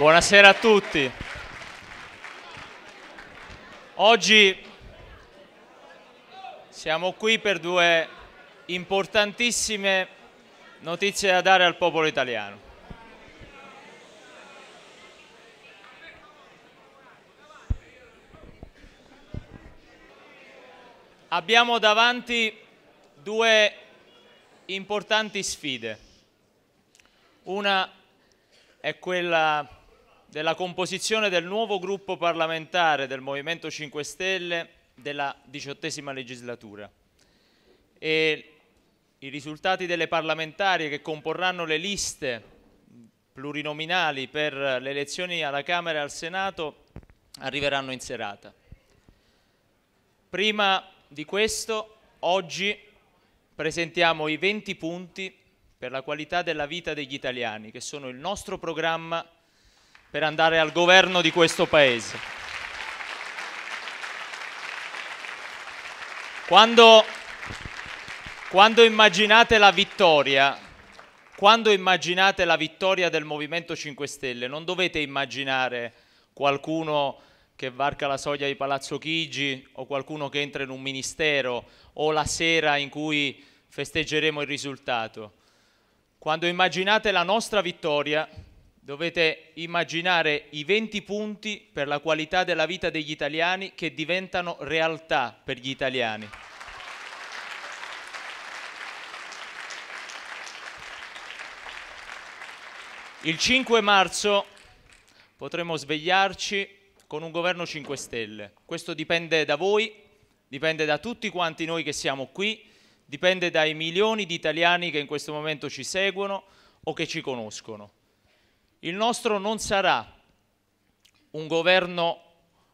Buonasera a tutti. Oggi siamo qui per due importantissime notizie da dare al popolo italiano. Abbiamo davanti due importanti sfide. Una è quella della composizione del nuovo gruppo parlamentare del Movimento 5 Stelle della diciottesima legislatura e i risultati delle parlamentari che comporranno le liste plurinominali per le elezioni alla Camera e al Senato arriveranno in serata. Prima di questo, oggi presentiamo i 20 punti per la qualità della vita degli italiani, che sono il nostro programma per andare al governo di questo Paese. Quando, quando immaginate la vittoria, quando immaginate la vittoria del Movimento 5 Stelle, non dovete immaginare qualcuno che varca la soglia di Palazzo Chigi o qualcuno che entra in un ministero o la sera in cui festeggeremo il risultato. Quando immaginate la nostra vittoria, Dovete immaginare i 20 punti per la qualità della vita degli italiani che diventano realtà per gli italiani. Il 5 marzo potremo svegliarci con un governo 5 Stelle. Questo dipende da voi, dipende da tutti quanti noi che siamo qui, dipende dai milioni di italiani che in questo momento ci seguono o che ci conoscono. Il nostro non sarà un governo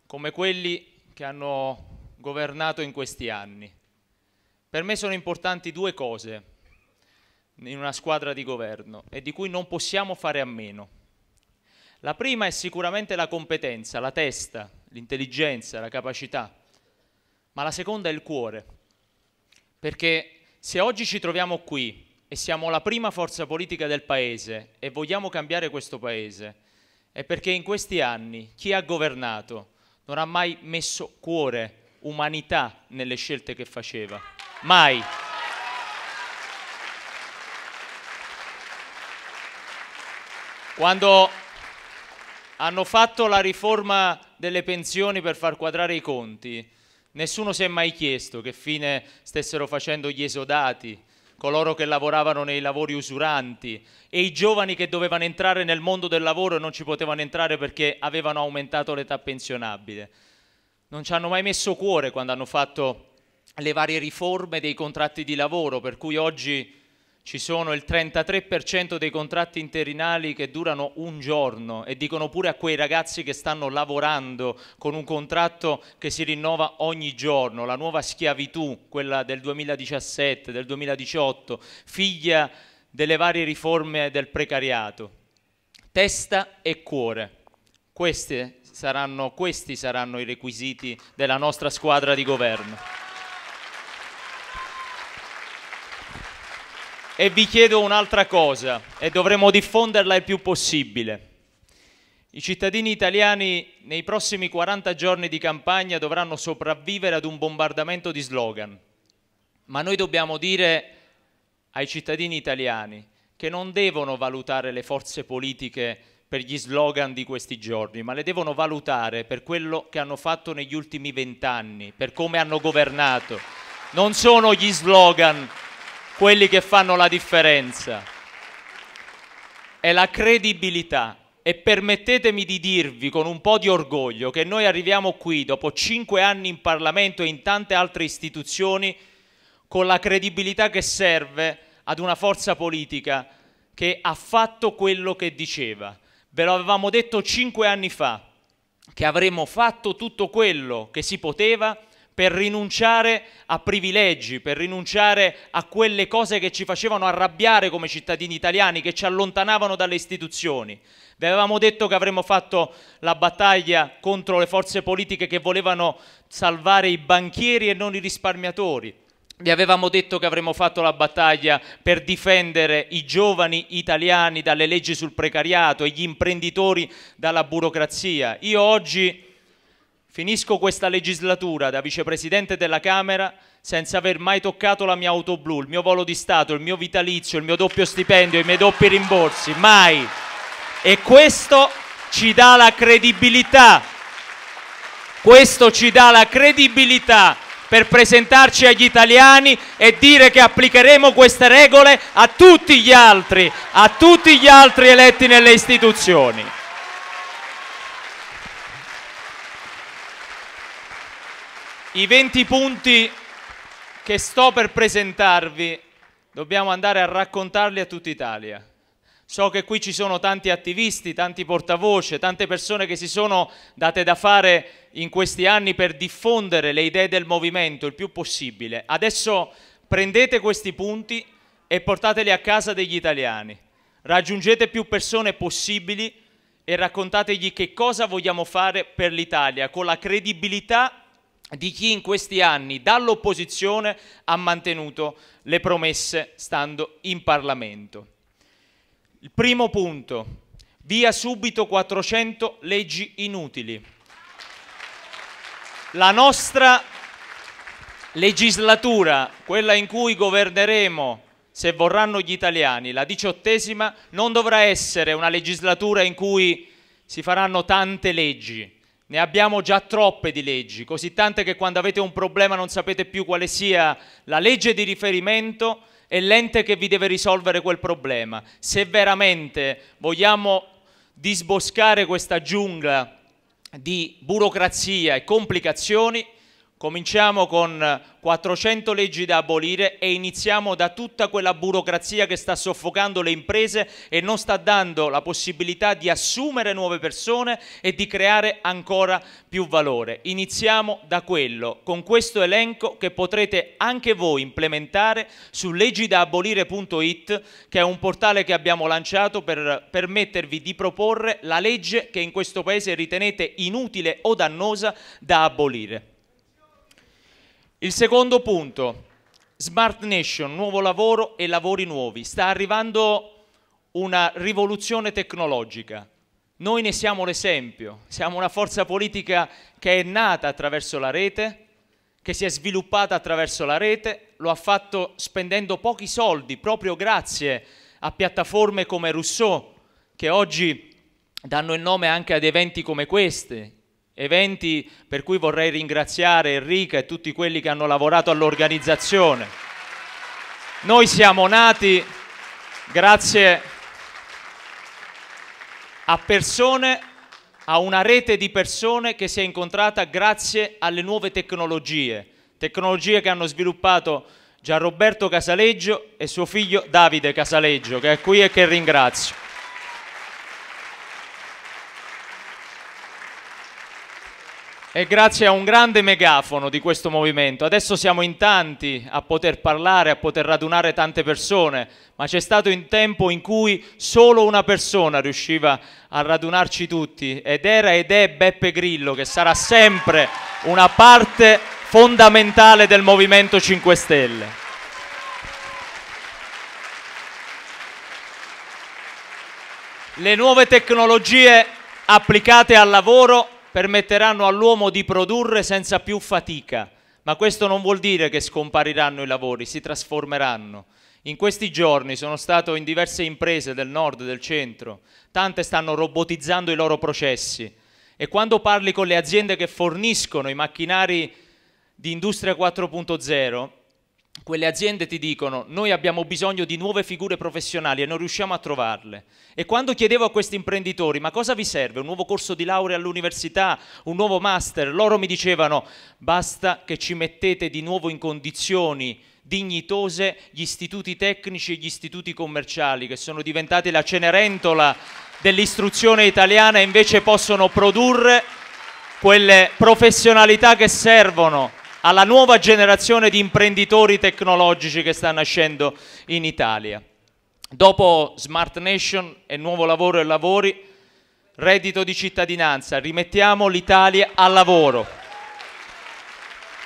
come quelli che hanno governato in questi anni. Per me sono importanti due cose in una squadra di governo e di cui non possiamo fare a meno. La prima è sicuramente la competenza, la testa, l'intelligenza, la capacità, ma la seconda è il cuore, perché se oggi ci troviamo qui e siamo la prima forza politica del Paese e vogliamo cambiare questo Paese, è perché in questi anni chi ha governato non ha mai messo cuore, umanità nelle scelte che faceva. Mai. Quando hanno fatto la riforma delle pensioni per far quadrare i conti, nessuno si è mai chiesto che fine stessero facendo gli esodati, coloro che lavoravano nei lavori usuranti e i giovani che dovevano entrare nel mondo del lavoro e non ci potevano entrare perché avevano aumentato l'età pensionabile. Non ci hanno mai messo cuore quando hanno fatto le varie riforme dei contratti di lavoro, per cui oggi ci sono il 33% dei contratti interinali che durano un giorno e dicono pure a quei ragazzi che stanno lavorando con un contratto che si rinnova ogni giorno, la nuova schiavitù, quella del 2017, del 2018, figlia delle varie riforme del precariato. Testa e cuore. Questi saranno, questi saranno i requisiti della nostra squadra di governo. E vi chiedo un'altra cosa, e dovremo diffonderla il più possibile. I cittadini italiani nei prossimi 40 giorni di campagna dovranno sopravvivere ad un bombardamento di slogan, ma noi dobbiamo dire ai cittadini italiani che non devono valutare le forze politiche per gli slogan di questi giorni, ma le devono valutare per quello che hanno fatto negli ultimi vent'anni, per come hanno governato. Non sono gli slogan quelli che fanno la differenza. È la credibilità. E permettetemi di dirvi con un po' di orgoglio che noi arriviamo qui dopo cinque anni in Parlamento e in tante altre istituzioni con la credibilità che serve ad una forza politica che ha fatto quello che diceva. Ve lo avevamo detto cinque anni fa, che avremmo fatto tutto quello che si poteva per rinunciare a privilegi, per rinunciare a quelle cose che ci facevano arrabbiare come cittadini italiani, che ci allontanavano dalle istituzioni. Vi avevamo detto che avremmo fatto la battaglia contro le forze politiche che volevano salvare i banchieri e non i risparmiatori. Vi avevamo detto che avremmo fatto la battaglia per difendere i giovani italiani dalle leggi sul precariato e gli imprenditori dalla burocrazia. Io oggi Finisco questa legislatura da vicepresidente della Camera senza aver mai toccato la mia auto blu, il mio volo di Stato, il mio vitalizio, il mio doppio stipendio, i miei doppi rimborsi, mai. E questo ci dà la credibilità, questo ci dà la credibilità per presentarci agli italiani e dire che applicheremo queste regole a tutti gli altri, a tutti gli altri eletti nelle istituzioni. I 20 punti che sto per presentarvi dobbiamo andare a raccontarli a tutta Italia. So che qui ci sono tanti attivisti, tanti portavoce, tante persone che si sono date da fare in questi anni per diffondere le idee del movimento il più possibile. Adesso prendete questi punti e portateli a casa degli italiani. Raggiungete più persone possibili e raccontategli che cosa vogliamo fare per l'Italia con la credibilità di chi in questi anni dall'opposizione ha mantenuto le promesse stando in Parlamento. Il primo punto, via subito 400 leggi inutili. La nostra legislatura, quella in cui governeremo, se vorranno gli italiani, la diciottesima, non dovrà essere una legislatura in cui si faranno tante leggi, ne abbiamo già troppe di leggi, così tante che quando avete un problema non sapete più quale sia la legge di riferimento e l'ente che vi deve risolvere quel problema. Se veramente vogliamo disboscare questa giungla di burocrazia e complicazioni, Cominciamo con 400 leggi da abolire e iniziamo da tutta quella burocrazia che sta soffocando le imprese e non sta dando la possibilità di assumere nuove persone e di creare ancora più valore. Iniziamo da quello, con questo elenco che potrete anche voi implementare su leggidaabolire.it che è un portale che abbiamo lanciato per permettervi di proporre la legge che in questo Paese ritenete inutile o dannosa da abolire. Il secondo punto, Smart Nation, nuovo lavoro e lavori nuovi. Sta arrivando una rivoluzione tecnologica. Noi ne siamo l'esempio, siamo una forza politica che è nata attraverso la rete, che si è sviluppata attraverso la rete, lo ha fatto spendendo pochi soldi proprio grazie a piattaforme come Rousseau, che oggi danno il nome anche ad eventi come questi, eventi per cui vorrei ringraziare Enrica e tutti quelli che hanno lavorato all'organizzazione. Noi siamo nati grazie a persone, a una rete di persone che si è incontrata grazie alle nuove tecnologie, tecnologie che hanno sviluppato Gianroberto Casaleggio e suo figlio Davide Casaleggio, che è qui e che ringrazio. E grazie a un grande megafono di questo movimento. Adesso siamo in tanti a poter parlare, a poter radunare tante persone, ma c'è stato un tempo in cui solo una persona riusciva a radunarci tutti ed era ed è Beppe Grillo che sarà sempre una parte fondamentale del Movimento 5 Stelle. Le nuove tecnologie applicate al lavoro permetteranno all'uomo di produrre senza più fatica, ma questo non vuol dire che scompariranno i lavori, si trasformeranno. In questi giorni sono stato in diverse imprese del nord, e del centro, tante stanno robotizzando i loro processi e quando parli con le aziende che forniscono i macchinari di Industria 4.0, quelle aziende ti dicono noi abbiamo bisogno di nuove figure professionali e non riusciamo a trovarle. E quando chiedevo a questi imprenditori ma cosa vi serve? Un nuovo corso di laurea all'università, un nuovo master? Loro mi dicevano basta che ci mettete di nuovo in condizioni dignitose gli istituti tecnici e gli istituti commerciali che sono diventati la cenerentola dell'istruzione italiana e invece possono produrre quelle professionalità che servono alla nuova generazione di imprenditori tecnologici che sta nascendo in Italia. Dopo Smart Nation e Nuovo Lavoro e Lavori, reddito di cittadinanza, rimettiamo l'Italia al lavoro.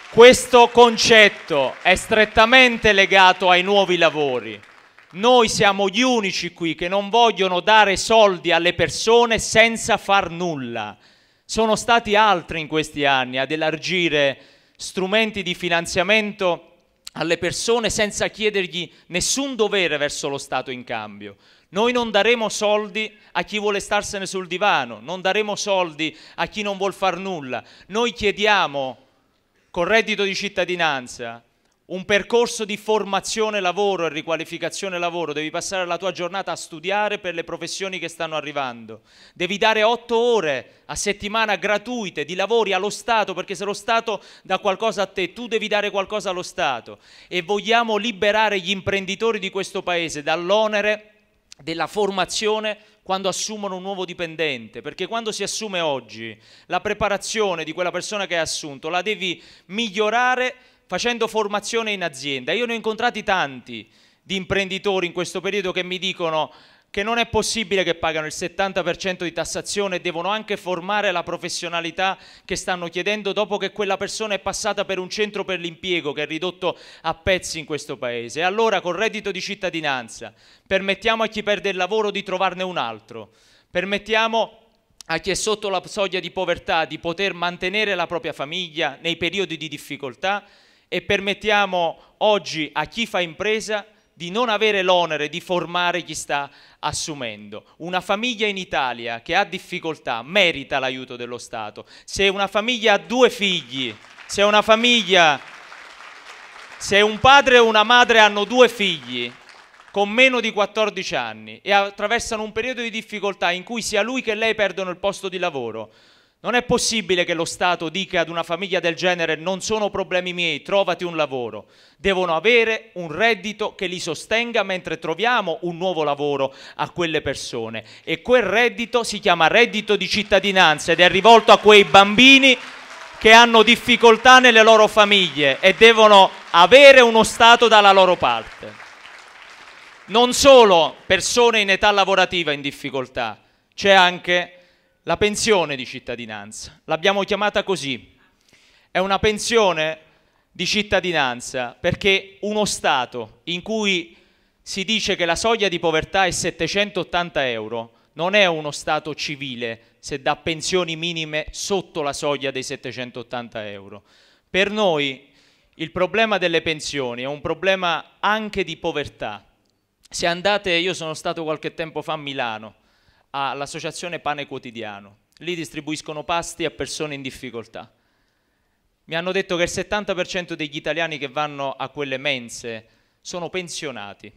Questo concetto è strettamente legato ai nuovi lavori. Noi siamo gli unici qui che non vogliono dare soldi alle persone senza far nulla. Sono stati altri in questi anni ad elargire strumenti di finanziamento alle persone senza chiedergli nessun dovere verso lo Stato in cambio. Noi non daremo soldi a chi vuole starsene sul divano, non daremo soldi a chi non vuol far nulla. Noi chiediamo col reddito di cittadinanza un percorso di formazione lavoro e riqualificazione lavoro, devi passare la tua giornata a studiare per le professioni che stanno arrivando, devi dare otto ore a settimana gratuite di lavori allo Stato perché se lo Stato dà qualcosa a te tu devi dare qualcosa allo Stato e vogliamo liberare gli imprenditori di questo Paese dall'onere della formazione quando assumono un nuovo dipendente, perché quando si assume oggi la preparazione di quella persona che hai assunto la devi migliorare facendo formazione in azienda. Io ne ho incontrati tanti di imprenditori in questo periodo che mi dicono che non è possibile che pagano il 70% di tassazione e devono anche formare la professionalità che stanno chiedendo dopo che quella persona è passata per un centro per l'impiego che è ridotto a pezzi in questo paese. E allora col reddito di cittadinanza permettiamo a chi perde il lavoro di trovarne un altro, permettiamo a chi è sotto la soglia di povertà di poter mantenere la propria famiglia nei periodi di difficoltà e permettiamo oggi a chi fa impresa di non avere l'onere di formare chi sta assumendo. Una famiglia in Italia che ha difficoltà merita l'aiuto dello Stato. Se una famiglia ha due figli, se una famiglia, se un padre e una madre hanno due figli, con meno di 14 anni e attraversano un periodo di difficoltà in cui sia lui che lei perdono il posto di lavoro, non è possibile che lo Stato dica ad una famiglia del genere non sono problemi miei, trovati un lavoro. Devono avere un reddito che li sostenga mentre troviamo un nuovo lavoro a quelle persone. E quel reddito si chiama reddito di cittadinanza ed è rivolto a quei bambini che hanno difficoltà nelle loro famiglie e devono avere uno Stato dalla loro parte. Non solo persone in età lavorativa in difficoltà, c'è anche la pensione di cittadinanza, l'abbiamo chiamata così, è una pensione di cittadinanza perché uno Stato in cui si dice che la soglia di povertà è 780 euro non è uno Stato civile se dà pensioni minime sotto la soglia dei 780 euro. Per noi il problema delle pensioni è un problema anche di povertà. Se andate, io sono stato qualche tempo fa a Milano, all'associazione Pane Quotidiano. Lì distribuiscono pasti a persone in difficoltà. Mi hanno detto che il 70% degli italiani che vanno a quelle mense sono pensionati.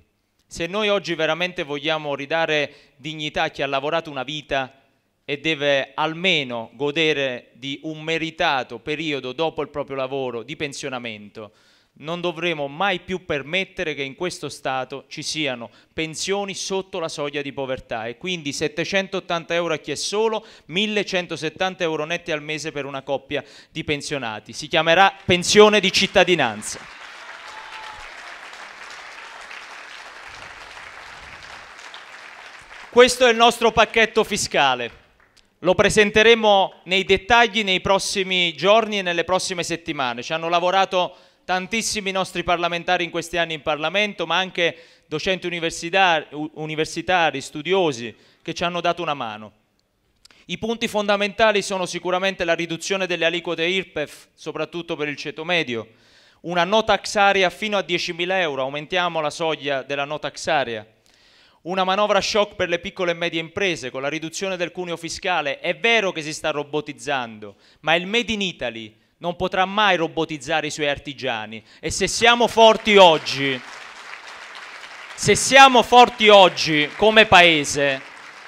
Se noi oggi veramente vogliamo ridare dignità a chi ha lavorato una vita e deve almeno godere di un meritato periodo dopo il proprio lavoro di pensionamento, non dovremo mai più permettere che in questo Stato ci siano pensioni sotto la soglia di povertà e quindi 780 euro a chi è solo, 1170 euro netti al mese per una coppia di pensionati. Si chiamerà pensione di cittadinanza. Questo è il nostro pacchetto fiscale. Lo presenteremo nei dettagli nei prossimi giorni e nelle prossime settimane. Ci hanno lavorato tantissimi nostri parlamentari in questi anni in Parlamento, ma anche docenti universitari, universitari studiosi che ci hanno dato una mano. I punti fondamentali sono sicuramente la riduzione delle aliquote IRPEF, soprattutto per il ceto medio, una no tax area fino a 10.000 euro, aumentiamo la soglia della no tax area, una manovra shock per le piccole e medie imprese con la riduzione del cuneo fiscale. È vero che si sta robotizzando, ma il Made in Italy non potrà mai robotizzare i suoi artigiani. E se siamo forti oggi, se siamo forti oggi come Paese,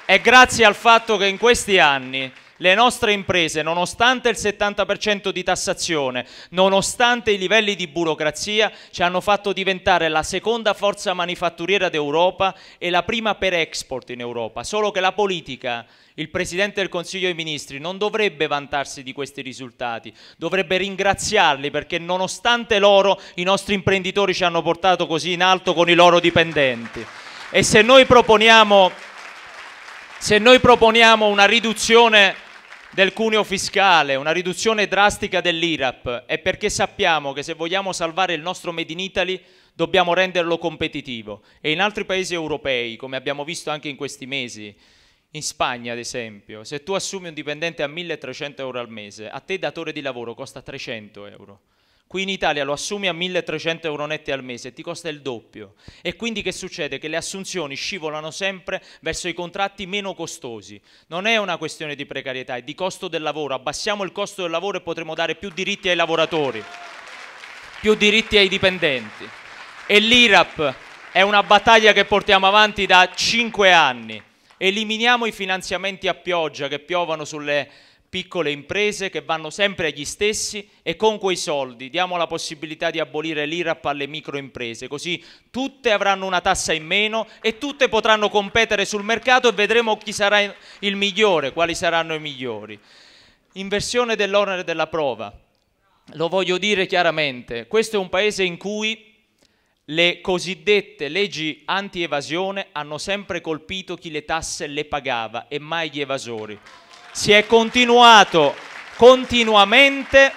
è grazie al fatto che in questi anni le nostre imprese, nonostante il 70% di tassazione, nonostante i livelli di burocrazia, ci hanno fatto diventare la seconda forza manifatturiera d'Europa e la prima per export in Europa. Solo che la politica, il Presidente del Consiglio dei Ministri, non dovrebbe vantarsi di questi risultati, dovrebbe ringraziarli perché nonostante loro i nostri imprenditori ci hanno portato così in alto con i loro dipendenti. E se noi proponiamo, se noi proponiamo una riduzione del cuneo fiscale, una riduzione drastica dell'IRAP è perché sappiamo che se vogliamo salvare il nostro Made in Italy dobbiamo renderlo competitivo e in altri paesi europei, come abbiamo visto anche in questi mesi, in Spagna ad esempio, se tu assumi un dipendente a 1300 euro al mese, a te datore di lavoro costa 300 euro. Qui in Italia lo assumi a 1300 euro netti al mese, e ti costa il doppio. E quindi che succede? Che le assunzioni scivolano sempre verso i contratti meno costosi. Non è una questione di precarietà, è di costo del lavoro. Abbassiamo il costo del lavoro e potremo dare più diritti ai lavoratori, più diritti ai dipendenti. E l'IRAP è una battaglia che portiamo avanti da 5 anni. Eliminiamo i finanziamenti a pioggia che piovono sulle piccole imprese che vanno sempre agli stessi e con quei soldi diamo la possibilità di abolire l'IRAP alle microimprese, così tutte avranno una tassa in meno e tutte potranno competere sul mercato e vedremo chi sarà il migliore, quali saranno i migliori. Inversione dell'onere della prova. Lo voglio dire chiaramente, questo è un paese in cui le cosiddette leggi anti-evasione hanno sempre colpito chi le tasse le pagava e mai gli evasori si è continuato continuamente,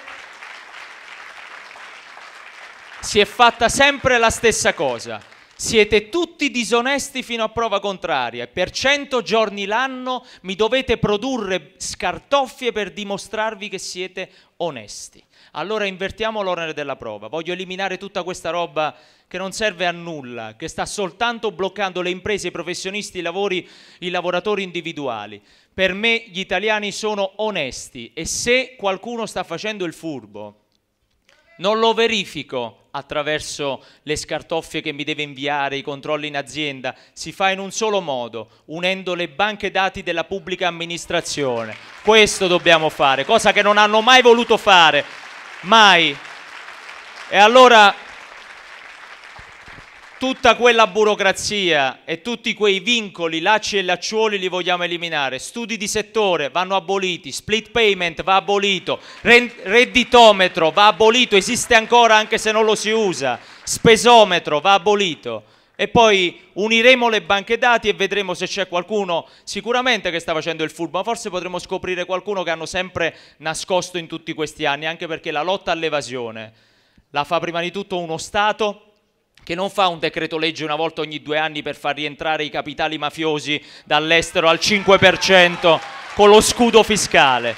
si è fatta sempre la stessa cosa. Siete tutti disonesti fino a prova contraria. e Per cento giorni l'anno mi dovete produrre scartoffie per dimostrarvi che siete onesti. Allora invertiamo l'onere della prova. Voglio eliminare tutta questa roba che non serve a nulla, che sta soltanto bloccando le imprese, i professionisti, i lavori, i lavoratori individuali. Per me gli italiani sono onesti e se qualcuno sta facendo il furbo, non lo verifico attraverso le scartoffie che mi deve inviare, i controlli in azienda, si fa in un solo modo, unendo le banche dati della pubblica amministrazione. Questo dobbiamo fare, cosa che non hanno mai voluto fare, mai. E allora tutta quella burocrazia e tutti quei vincoli, lacci e lacciuoli li vogliamo eliminare. Studi di settore vanno aboliti, split payment va abolito, redditometro va abolito, esiste ancora anche se non lo si usa, spesometro va abolito. E poi uniremo le banche dati e vedremo se c'è qualcuno sicuramente che sta facendo il furbo, ma forse potremo scoprire qualcuno che hanno sempre nascosto in tutti questi anni, anche perché la lotta all'evasione la fa prima di tutto uno Stato che non fa un decreto legge una volta ogni due anni per far rientrare i capitali mafiosi dall'estero al 5% con lo scudo fiscale.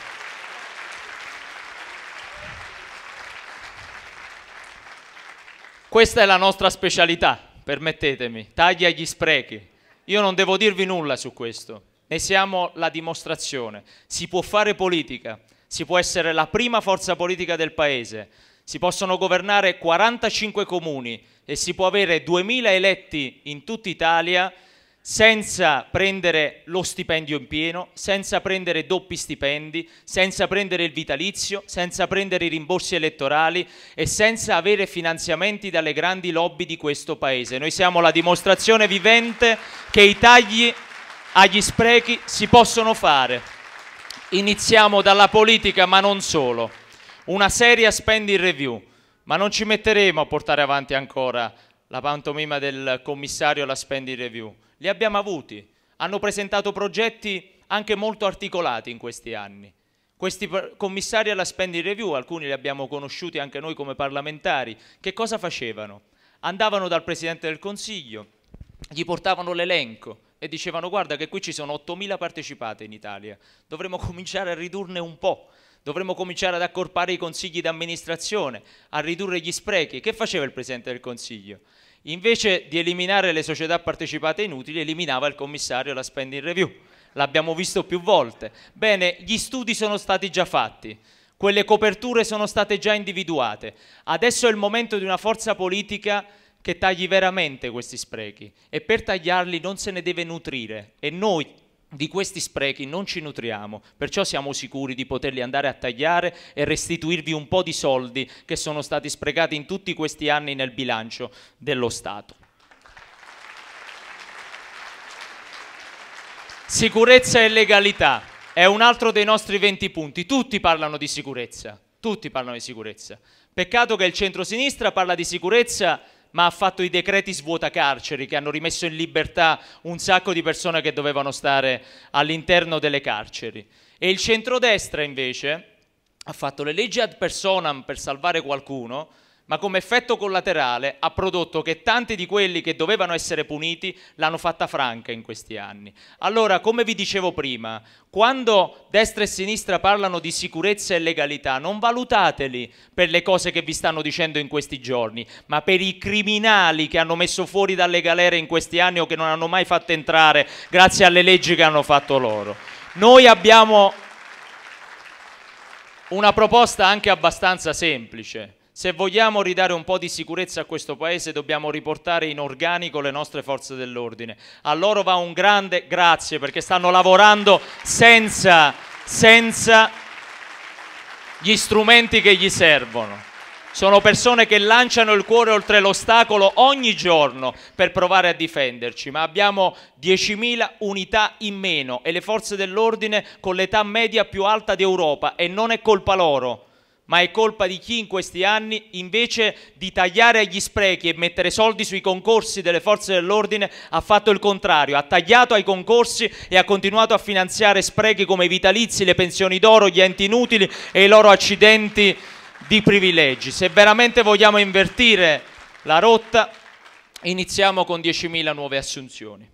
Questa è la nostra specialità, permettetemi, taglia agli sprechi. Io non devo dirvi nulla su questo, ne siamo la dimostrazione. Si può fare politica, si può essere la prima forza politica del Paese, si possono governare 45 comuni, e si può avere 2000 eletti in tutta Italia senza prendere lo stipendio in pieno, senza prendere doppi stipendi, senza prendere il vitalizio, senza prendere i rimborsi elettorali e senza avere finanziamenti dalle grandi lobby di questo Paese. Noi siamo la dimostrazione vivente che i tagli agli sprechi si possono fare. Iniziamo dalla politica, ma non solo. Una seria spending review ma non ci metteremo a portare avanti ancora la pantomima del commissario alla spending review. Li abbiamo avuti, hanno presentato progetti anche molto articolati in questi anni. Questi commissari alla spending review, alcuni li abbiamo conosciuti anche noi come parlamentari, che cosa facevano? Andavano dal Presidente del Consiglio, gli portavano l'elenco e dicevano guarda che qui ci sono 8.000 partecipate in Italia, dovremmo cominciare a ridurne un po' dovremmo cominciare ad accorpare i consigli di amministrazione, a ridurre gli sprechi. Che faceva il Presidente del Consiglio? Invece di eliminare le società partecipate inutili, eliminava il commissario la spending review. L'abbiamo visto più volte. Bene, gli studi sono stati già fatti, quelle coperture sono state già individuate. Adesso è il momento di una forza politica che tagli veramente questi sprechi e per tagliarli non se ne deve nutrire e noi di questi sprechi non ci nutriamo, perciò siamo sicuri di poterli andare a tagliare e restituirvi un po' di soldi che sono stati sprecati in tutti questi anni nel bilancio dello Stato. Sicurezza e legalità è un altro dei nostri 20 punti. Tutti parlano di sicurezza, tutti parlano di sicurezza. Peccato che il centrosinistra parla di sicurezza ma ha fatto i decreti svuota carceri che hanno rimesso in libertà un sacco di persone che dovevano stare all'interno delle carceri. E il centrodestra invece ha fatto le leggi ad personam per salvare qualcuno, ma come effetto collaterale ha prodotto che tanti di quelli che dovevano essere puniti l'hanno fatta franca in questi anni. Allora, come vi dicevo prima, quando destra e sinistra parlano di sicurezza e legalità, non valutateli per le cose che vi stanno dicendo in questi giorni, ma per i criminali che hanno messo fuori dalle galere in questi anni o che non hanno mai fatto entrare grazie alle leggi che hanno fatto loro. Noi abbiamo una proposta anche abbastanza semplice se vogliamo ridare un po' di sicurezza a questo Paese dobbiamo riportare in organico le nostre forze dell'ordine. A loro va un grande grazie perché stanno lavorando senza, senza gli strumenti che gli servono. Sono persone che lanciano il cuore oltre l'ostacolo ogni giorno per provare a difenderci, ma abbiamo 10.000 unità in meno e le forze dell'ordine con l'età media più alta d'Europa e non è colpa loro ma è colpa di chi in questi anni, invece di tagliare agli sprechi e mettere soldi sui concorsi delle forze dell'ordine, ha fatto il contrario, ha tagliato ai concorsi e ha continuato a finanziare sprechi come i vitalizi, le pensioni d'oro, gli enti inutili e i loro accidenti di privilegi. Se veramente vogliamo invertire la rotta, iniziamo con 10.000 nuove assunzioni.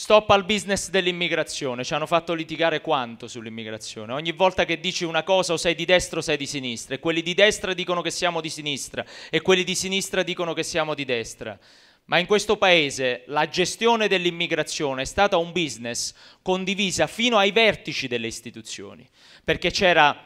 Stop al business dell'immigrazione, ci hanno fatto litigare quanto sull'immigrazione. Ogni volta che dici una cosa o sei di destra o sei di sinistra, e quelli di destra dicono che siamo di sinistra, e quelli di sinistra dicono che siamo di destra. Ma in questo Paese la gestione dell'immigrazione è stata un business condivisa fino ai vertici delle istituzioni, perché c'era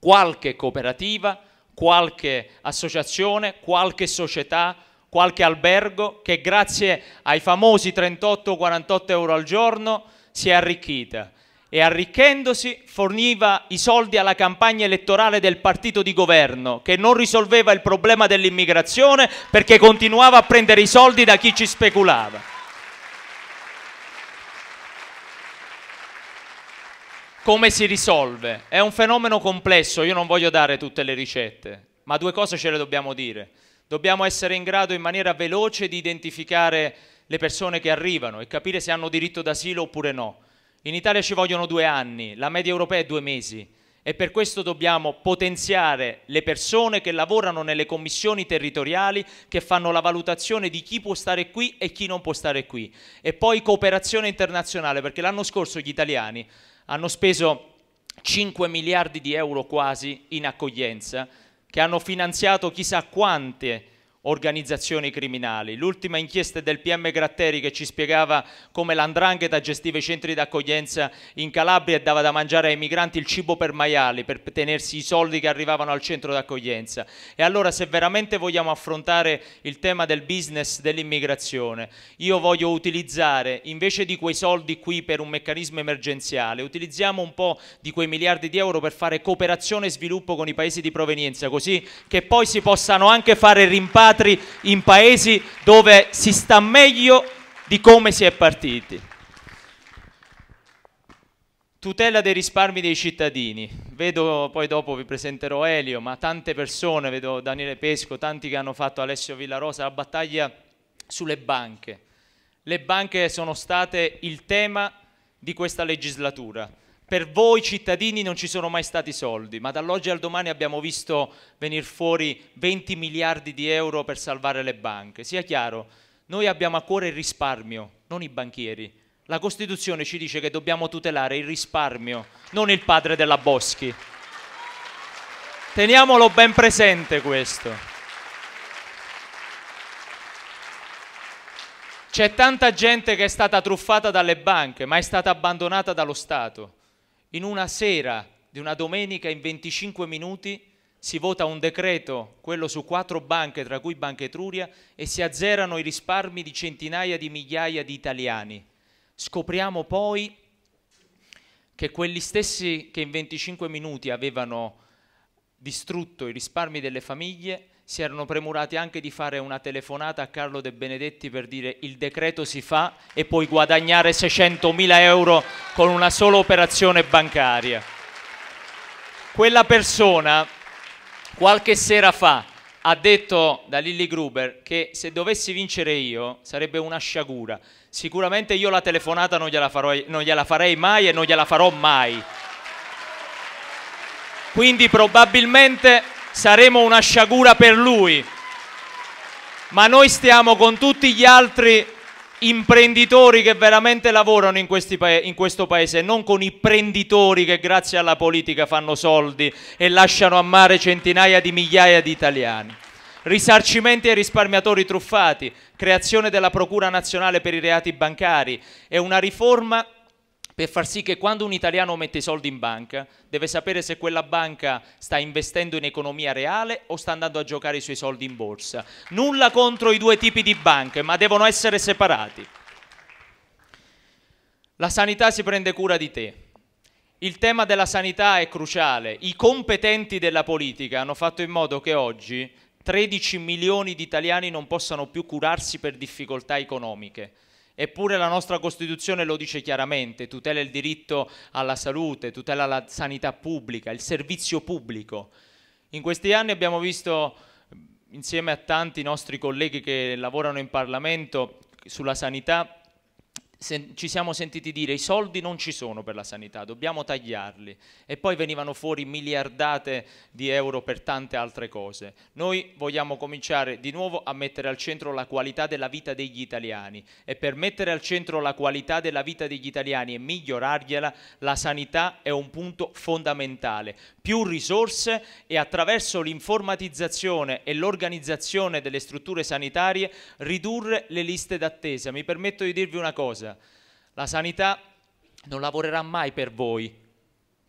qualche cooperativa, qualche associazione, qualche società, qualche albergo che grazie ai famosi 38-48 euro al giorno si è arricchita e arricchendosi forniva i soldi alla campagna elettorale del partito di governo che non risolveva il problema dell'immigrazione perché continuava a prendere i soldi da chi ci speculava. Come si risolve? È un fenomeno complesso, io non voglio dare tutte le ricette, ma due cose ce le dobbiamo dire. Dobbiamo essere in grado in maniera veloce di identificare le persone che arrivano e capire se hanno diritto d'asilo oppure no. In Italia ci vogliono due anni, la media europea è due mesi e per questo dobbiamo potenziare le persone che lavorano nelle commissioni territoriali che fanno la valutazione di chi può stare qui e chi non può stare qui. E poi cooperazione internazionale, perché l'anno scorso gli italiani hanno speso 5 miliardi di euro quasi in accoglienza che hanno finanziato chissà quante organizzazioni criminali. L'ultima inchiesta del PM Gratteri che ci spiegava come l'andrangheta gestiva i centri d'accoglienza in Calabria e dava da mangiare ai migranti il cibo per maiali per tenersi i soldi che arrivavano al centro d'accoglienza. E allora se veramente vogliamo affrontare il tema del business dell'immigrazione, io voglio utilizzare invece di quei soldi qui per un meccanismo emergenziale, utilizziamo un po' di quei miliardi di euro per fare cooperazione e sviluppo con i paesi di provenienza, così che poi si possano anche fare rimpatri psichiatri in paesi dove si sta meglio di come si è partiti. Tutela dei risparmi dei cittadini. Vedo, poi dopo vi presenterò Elio, ma tante persone, vedo Daniele Pesco, tanti che hanno fatto Alessio Villarosa, la battaglia sulle banche. Le banche sono state il tema di questa legislatura per voi cittadini non ci sono mai stati soldi, ma dall'oggi al domani abbiamo visto venire fuori 20 miliardi di euro per salvare le banche. Sia chiaro, noi abbiamo a cuore il risparmio, non i banchieri. La Costituzione ci dice che dobbiamo tutelare il risparmio, non il padre della Boschi. Teniamolo ben presente questo. C'è tanta gente che è stata truffata dalle banche, ma è stata abbandonata dallo Stato in una sera di una domenica in 25 minuti si vota un decreto, quello su quattro banche, tra cui Banca Etruria, e si azzerano i risparmi di centinaia di migliaia di italiani. Scopriamo poi che quelli stessi che in 25 minuti avevano distrutto i risparmi delle famiglie si erano premurati anche di fare una telefonata a Carlo De Benedetti per dire il decreto si fa e poi guadagnare 600 mila euro con una sola operazione bancaria. Quella persona qualche sera fa ha detto da Lilly Gruber che se dovessi vincere io sarebbe una sciagura. Sicuramente io la telefonata non gliela, farò, non gliela farei mai e non gliela farò mai. Quindi probabilmente saremo una sciagura per lui, ma noi stiamo con tutti gli altri imprenditori che veramente lavorano in, pa- in questo paese, non con i prenditori che grazie alla politica fanno soldi e lasciano a mare centinaia di migliaia di italiani. Risarcimenti ai risparmiatori truffati, creazione della Procura nazionale per i reati bancari e una riforma per far sì che quando un italiano mette i soldi in banca deve sapere se quella banca sta investendo in economia reale o sta andando a giocare i suoi soldi in borsa. Nulla contro i due tipi di banche, ma devono essere separati. La sanità si prende cura di te. Il tema della sanità è cruciale. I competenti della politica hanno fatto in modo che oggi 13 milioni di italiani non possano più curarsi per difficoltà economiche. Eppure la nostra Costituzione lo dice chiaramente, tutela il diritto alla salute, tutela la sanità pubblica, il servizio pubblico. In questi anni abbiamo visto, insieme a tanti nostri colleghi che lavorano in Parlamento sulla sanità, ci siamo sentiti dire i soldi non ci sono per la sanità, dobbiamo tagliarli e poi venivano fuori miliardate di euro per tante altre cose. Noi vogliamo cominciare di nuovo a mettere al centro la qualità della vita degli italiani e per mettere al centro la qualità della vita degli italiani e migliorargliela la sanità è un punto fondamentale. Più risorse e attraverso l'informatizzazione e l'organizzazione delle strutture sanitarie ridurre le liste d'attesa. Mi permetto di dirvi una cosa, la sanità non lavorerà mai per voi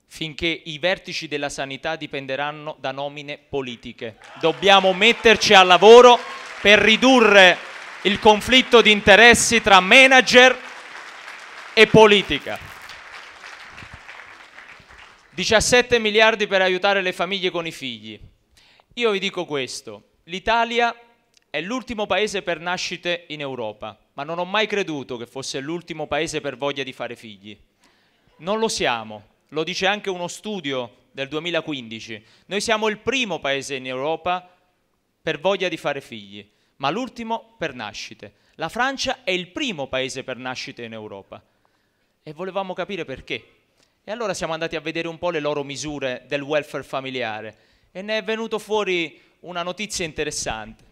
finché i vertici della sanità dipenderanno da nomine politiche. Dobbiamo metterci al lavoro per ridurre il conflitto di interessi tra manager e politica. 17 miliardi per aiutare le famiglie con i figli. Io vi dico questo, l'Italia è l'ultimo paese per nascite in Europa ma non ho mai creduto che fosse l'ultimo paese per voglia di fare figli. Non lo siamo, lo dice anche uno studio del 2015. Noi siamo il primo paese in Europa per voglia di fare figli, ma l'ultimo per nascite. La Francia è il primo paese per nascite in Europa e volevamo capire perché. E allora siamo andati a vedere un po' le loro misure del welfare familiare e ne è venuto fuori una notizia interessante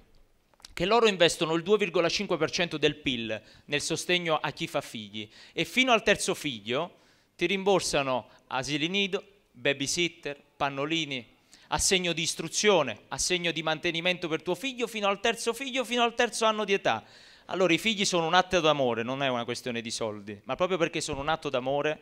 che loro investono il 2,5% del PIL nel sostegno a chi fa figli e fino al terzo figlio ti rimborsano asili nido, babysitter, pannolini, assegno di istruzione, assegno di mantenimento per tuo figlio fino al terzo figlio, fino al terzo anno di età. Allora i figli sono un atto d'amore, non è una questione di soldi, ma proprio perché sono un atto d'amore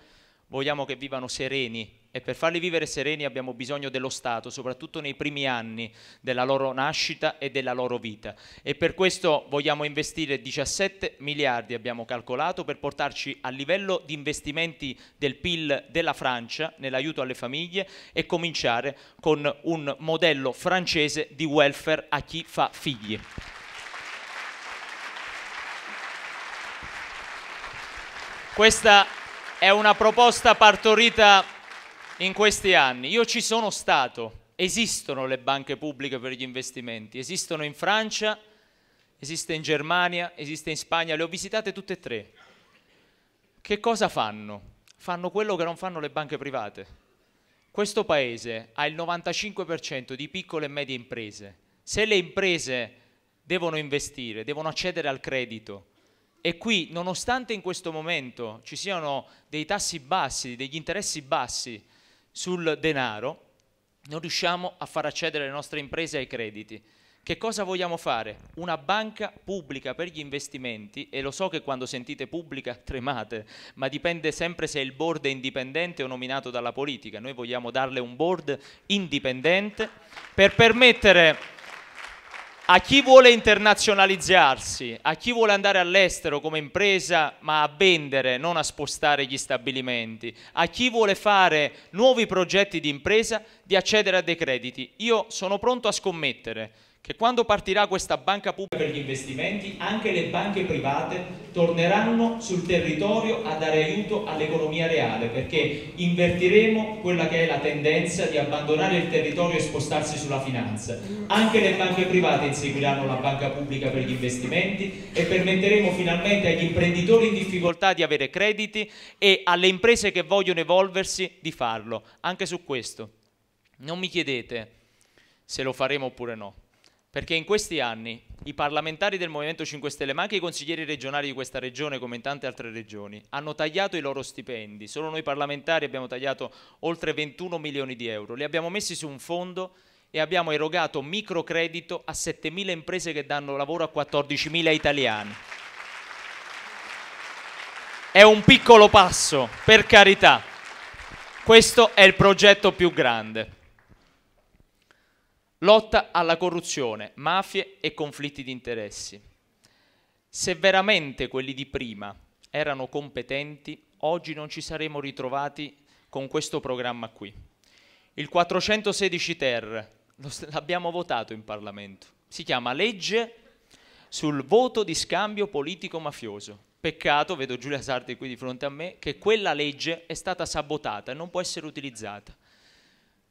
vogliamo che vivano sereni e per farli vivere sereni abbiamo bisogno dello Stato, soprattutto nei primi anni della loro nascita e della loro vita. E per questo vogliamo investire 17 miliardi, abbiamo calcolato, per portarci al livello di investimenti del PIL della Francia nell'aiuto alle famiglie e cominciare con un modello francese di welfare a chi fa figli. Questa è una proposta partorita in questi anni. Io ci sono stato, esistono le banche pubbliche per gli investimenti, esistono in Francia, esiste in Germania, esiste in Spagna, le ho visitate tutte e tre. Che cosa fanno? Fanno quello che non fanno le banche private. Questo paese ha il 95% di piccole e medie imprese. Se le imprese devono investire, devono accedere al credito, e qui, nonostante in questo momento ci siano dei tassi bassi, degli interessi bassi, sul denaro, non riusciamo a far accedere le nostre imprese ai crediti. Che cosa vogliamo fare? Una banca pubblica per gli investimenti, e lo so che quando sentite pubblica tremate, ma dipende sempre se il board è indipendente o nominato dalla politica. Noi vogliamo darle un board indipendente per permettere a chi vuole internazionalizzarsi, a chi vuole andare all'estero come impresa ma a vendere, non a spostare gli stabilimenti, a chi vuole fare nuovi progetti di impresa di accedere a dei crediti. Io sono pronto a scommettere che quando partirà questa banca pubblica per gli investimenti, anche le banche private torneranno sul territorio a dare aiuto all'economia reale, perché invertiremo quella che è la tendenza di abbandonare il territorio e spostarsi sulla finanza. Anche le banche private inseguiranno la banca pubblica per gli investimenti e permetteremo finalmente agli imprenditori in difficoltà di avere crediti e alle imprese che vogliono evolversi di farlo. Anche su questo non mi chiedete se lo faremo oppure no perché in questi anni i parlamentari del Movimento 5 Stelle, ma anche i consiglieri regionali di questa regione, come in tante altre regioni, hanno tagliato i loro stipendi. Solo noi parlamentari abbiamo tagliato oltre 21 milioni di euro. Li abbiamo messi su un fondo e abbiamo erogato microcredito a 7.000 imprese che danno lavoro a 14.000 italiani. È un piccolo passo, per carità. Questo è il progetto più grande. Lotta alla corruzione, mafie e conflitti di interessi. Se veramente quelli di prima erano competenti, oggi non ci saremmo ritrovati con questo programma qui. Il 416 ter, l'abbiamo votato in Parlamento, si chiama legge sul voto di scambio politico-mafioso. Peccato, vedo Giulia Sardi qui di fronte a me, che quella legge è stata sabotata e non può essere utilizzata.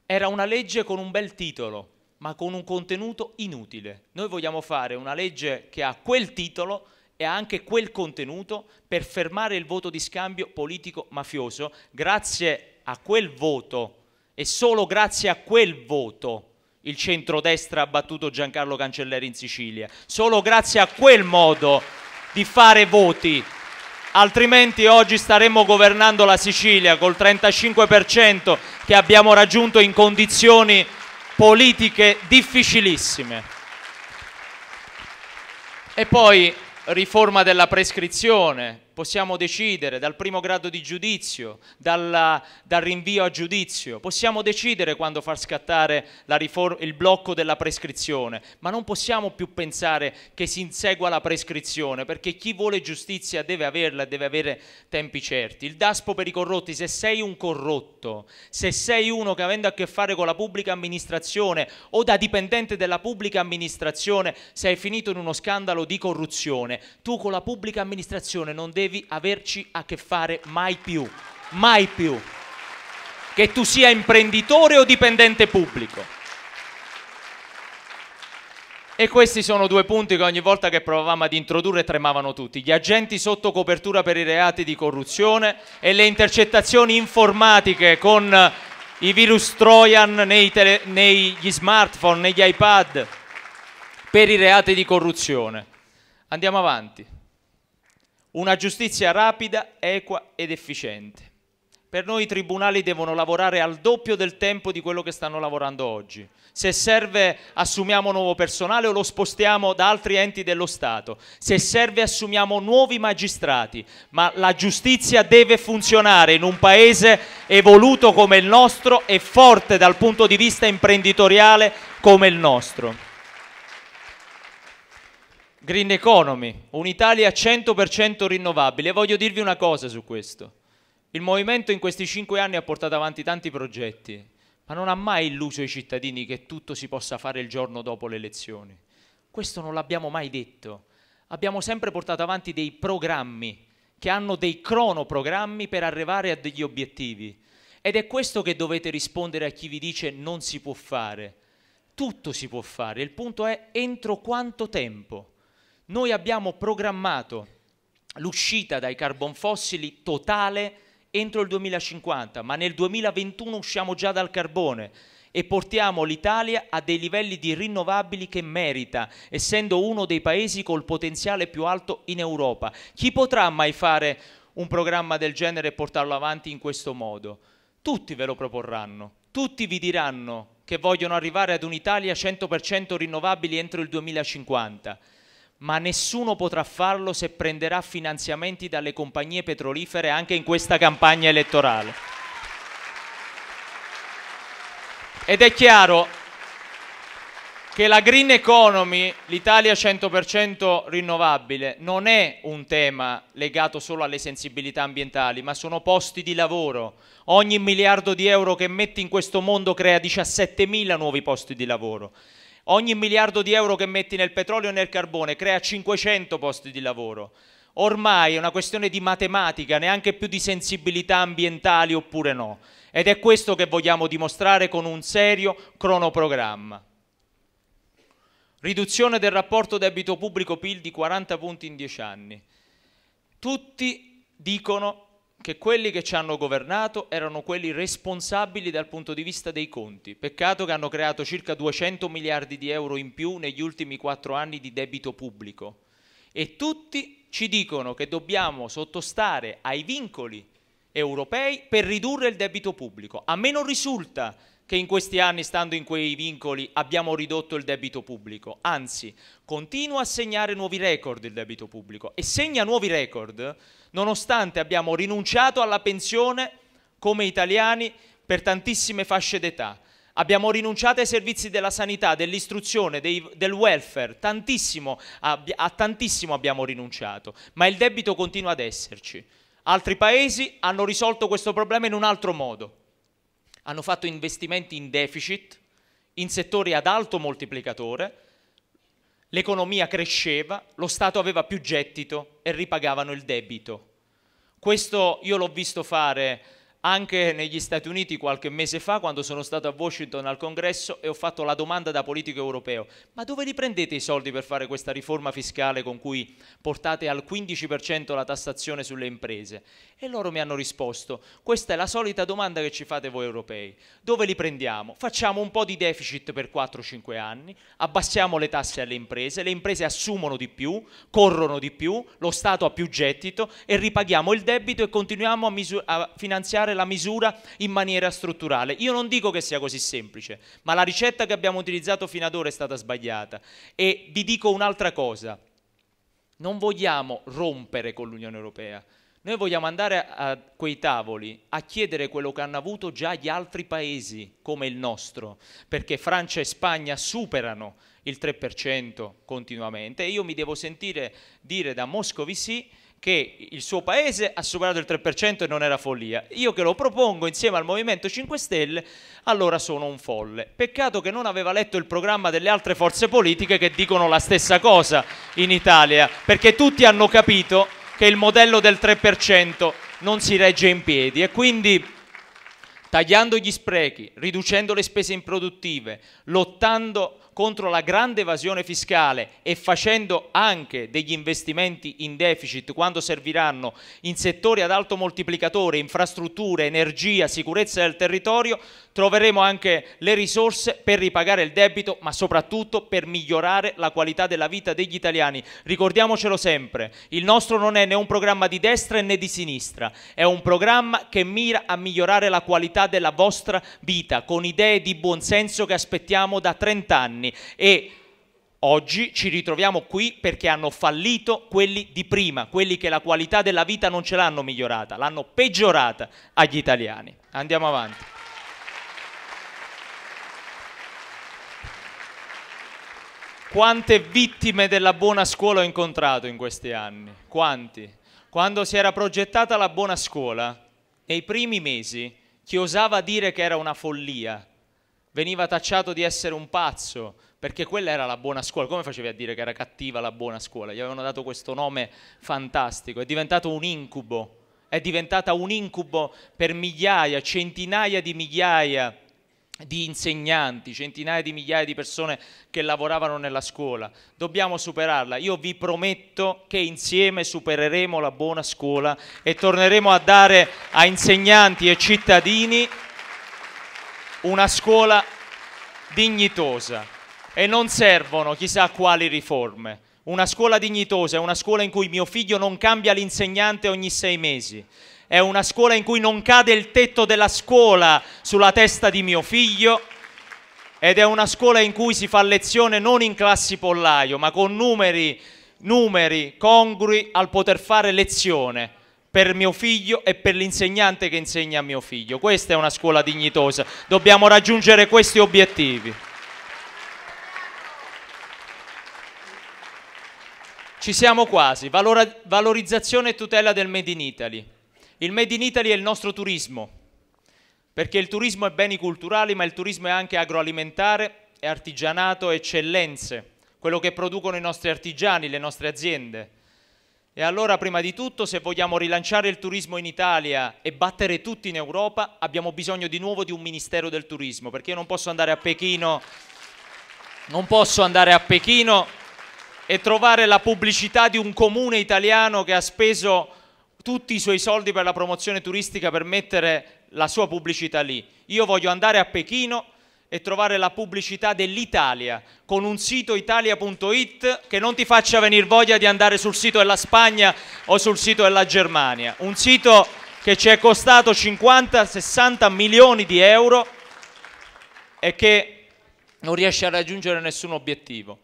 Era una legge con un bel titolo, ma con un contenuto inutile. Noi vogliamo fare una legge che ha quel titolo e anche quel contenuto per fermare il voto di scambio politico-mafioso grazie a quel voto e solo grazie a quel voto il centrodestra ha battuto Giancarlo Cancelleri in Sicilia. Solo grazie a quel modo di fare voti, altrimenti oggi staremmo governando la Sicilia col 35% che abbiamo raggiunto in condizioni politiche difficilissime. E poi riforma della prescrizione, possiamo decidere dal primo grado di giudizio, dalla, dal rinvio a giudizio, possiamo decidere quando far scattare il blocco della prescrizione, ma non possiamo più pensare che si insegua la prescrizione, perché chi vuole giustizia deve averla e deve avere tempi certi. Il DASPO per i corrotti, se sei un corrotto, se sei uno che avendo a che fare con la pubblica amministrazione o da dipendente della pubblica amministrazione, sei finito in uno scandalo di corruzione, tu con la pubblica amministrazione non devi devi averci a che fare mai più, mai più. Che tu sia imprenditore o dipendente pubblico. E questi sono due punti che ogni volta che provavamo ad introdurre tremavano tutti. Gli agenti sotto copertura per i reati di corruzione e le intercettazioni informatiche con i virus trojan nei tele, negli smartphone, negli iPad per i reati di corruzione. Andiamo avanti. Una giustizia rapida, equa ed efficiente. Per noi i tribunali devono lavorare al doppio del tempo di quello che stanno lavorando oggi. Se serve assumiamo nuovo personale o lo spostiamo da altri enti dello Stato. Se serve assumiamo nuovi magistrati. Ma la giustizia deve funzionare in un paese evoluto come il nostro e forte dal punto di vista imprenditoriale come il nostro. Green Economy, un'Italia 100% rinnovabile. Voglio dirvi una cosa su questo. Il movimento in questi cinque anni ha portato avanti tanti progetti, ma non ha mai illuso i cittadini che tutto si possa fare il giorno dopo le elezioni. Questo non l'abbiamo mai detto. Abbiamo sempre portato avanti dei programmi che hanno dei cronoprogrammi per arrivare a degli obiettivi. Ed è questo che dovete rispondere a chi vi dice non si può fare. Tutto si può fare, il punto è entro quanto tempo noi abbiamo programmato l'uscita dai carbon fossili totale entro il 2050, ma nel 2021 usciamo già dal carbone e portiamo l'Italia a dei livelli di rinnovabili che merita, essendo uno dei paesi col potenziale più alto in Europa. Chi potrà mai fare un programma del genere e portarlo avanti in questo modo? Tutti ve lo proporranno, tutti vi diranno che vogliono arrivare ad un'Italia 100% rinnovabili entro il 2050 ma nessuno potrà farlo se prenderà finanziamenti dalle compagnie petrolifere anche in questa campagna elettorale. Ed è chiaro che la green economy, l'Italia 100% rinnovabile, non è un tema legato solo alle sensibilità ambientali, ma sono posti di lavoro. Ogni miliardo di euro che metti in questo mondo crea 17.000 nuovi posti di lavoro. Ogni miliardo di euro che metti nel petrolio e nel carbone crea 500 posti di lavoro. Ormai è una questione di matematica, neanche più di sensibilità ambientali oppure no. Ed è questo che vogliamo dimostrare con un serio cronoprogramma. Riduzione del rapporto debito pubblico-PIL di 40 punti in 10 anni. Tutti dicono che quelli che ci hanno governato erano quelli responsabili dal punto di vista dei conti. Peccato che hanno creato circa 200 miliardi di euro in più negli ultimi quattro anni di debito pubblico. E tutti ci dicono che dobbiamo sottostare ai vincoli europei per ridurre il debito pubblico. A me non risulta che in questi anni, stando in quei vincoli, abbiamo ridotto il debito pubblico. Anzi, continua a segnare nuovi record il debito pubblico e segna nuovi record nonostante abbiamo rinunciato alla pensione come italiani per tantissime fasce d'età. Abbiamo rinunciato ai servizi della sanità, dell'istruzione, del welfare, tantissimo, a, a tantissimo abbiamo rinunciato, ma il debito continua ad esserci. Altri paesi hanno risolto questo problema in un altro modo, hanno fatto investimenti in deficit, in settori ad alto moltiplicatore, l'economia cresceva, lo Stato aveva più gettito e ripagavano il debito. Questo io l'ho visto fare anche negli Stati Uniti qualche mese fa quando sono stato a Washington al congresso e ho fatto la domanda da politico europeo, ma dove li prendete i soldi per fare questa riforma fiscale con cui portate al 15% la tassazione sulle imprese? E loro mi hanno risposto, questa è la solita domanda che ci fate voi europei, dove li prendiamo? Facciamo un po' di deficit per 4-5 anni, abbassiamo le tasse alle imprese, le imprese assumono di più, corrono di più, lo Stato ha più gettito e ripaghiamo il debito e continuiamo a, a finanziare la misura in maniera strutturale. Io non dico che sia così semplice, ma la ricetta che abbiamo utilizzato fino ad ora è stata sbagliata. E vi dico un'altra cosa, non vogliamo rompere con l'Unione Europea, noi vogliamo andare a quei tavoli a chiedere quello che hanno avuto già gli altri paesi come il nostro, perché Francia e Spagna superano il 3% continuamente e io mi devo sentire dire da Moscovici che il suo paese ha superato il 3% e non era follia. Io che lo propongo insieme al Movimento 5 Stelle, allora sono un folle. Peccato che non aveva letto il programma delle altre forze politiche che dicono la stessa cosa in Italia, perché tutti hanno capito che il modello del 3% non si regge in piedi e quindi tagliando gli sprechi, riducendo le spese improduttive, lottando contro la grande evasione fiscale e facendo anche degli investimenti in deficit quando serviranno in settori ad alto moltiplicatore, infrastrutture, energia, sicurezza del territorio, troveremo anche le risorse per ripagare il debito, ma soprattutto per migliorare la qualità della vita degli italiani. Ricordiamocelo sempre, il nostro non è né un programma di destra né di sinistra, è un programma che mira a migliorare la qualità della vostra vita con idee di buonsenso che aspettiamo da 30 anni e Oggi ci ritroviamo qui perché hanno fallito quelli di prima, quelli che la qualità della vita non ce l'hanno migliorata, l'hanno peggiorata agli italiani. Andiamo avanti. Quante vittime della buona scuola ho incontrato in questi anni? Quanti? Quando si era progettata la buona scuola, nei primi mesi, chi osava dire che era una follia veniva tacciato di essere un pazzo, perché quella era la buona scuola. Come facevi a dire che era cattiva la buona scuola? Gli avevano dato questo nome fantastico, è diventato un incubo, è diventata un incubo per migliaia, centinaia di migliaia di insegnanti, centinaia di migliaia di persone che lavoravano nella scuola. Dobbiamo superarla. Io vi prometto che insieme supereremo la buona scuola e torneremo a dare a insegnanti e cittadini una scuola dignitosa. E non servono chissà quali riforme. Una scuola dignitosa è una scuola in cui mio figlio non cambia l'insegnante ogni sei mesi è una scuola in cui non cade il tetto della scuola sulla testa di mio figlio ed è una scuola in cui si fa lezione non in classi pollaio, ma con numeri, numeri congrui al poter fare lezione per mio figlio e per l'insegnante che insegna a mio figlio. Questa è una scuola dignitosa, dobbiamo raggiungere questi obiettivi. Ci siamo quasi, Valora, valorizzazione e tutela del Made in Italy. Il Made in Italy è il nostro turismo, perché il turismo è beni culturali, ma il turismo è anche agroalimentare, è artigianato, eccellenze, quello che producono i nostri artigiani, le nostre aziende. E allora, prima di tutto, se vogliamo rilanciare il turismo in Italia e battere tutti in Europa, abbiamo bisogno di nuovo di un Ministero del Turismo, perché io non posso andare a Pechino, non posso andare a Pechino e trovare la pubblicità di un comune italiano che ha speso tutti i suoi soldi per la promozione turistica per mettere la sua pubblicità lì. Io voglio andare a Pechino e trovare la pubblicità dell'Italia con un sito italia.it che non ti faccia venire voglia di andare sul sito della Spagna o sul sito della Germania. Un sito che ci è costato 50-60 milioni di euro e che non riesce a raggiungere nessun obiettivo.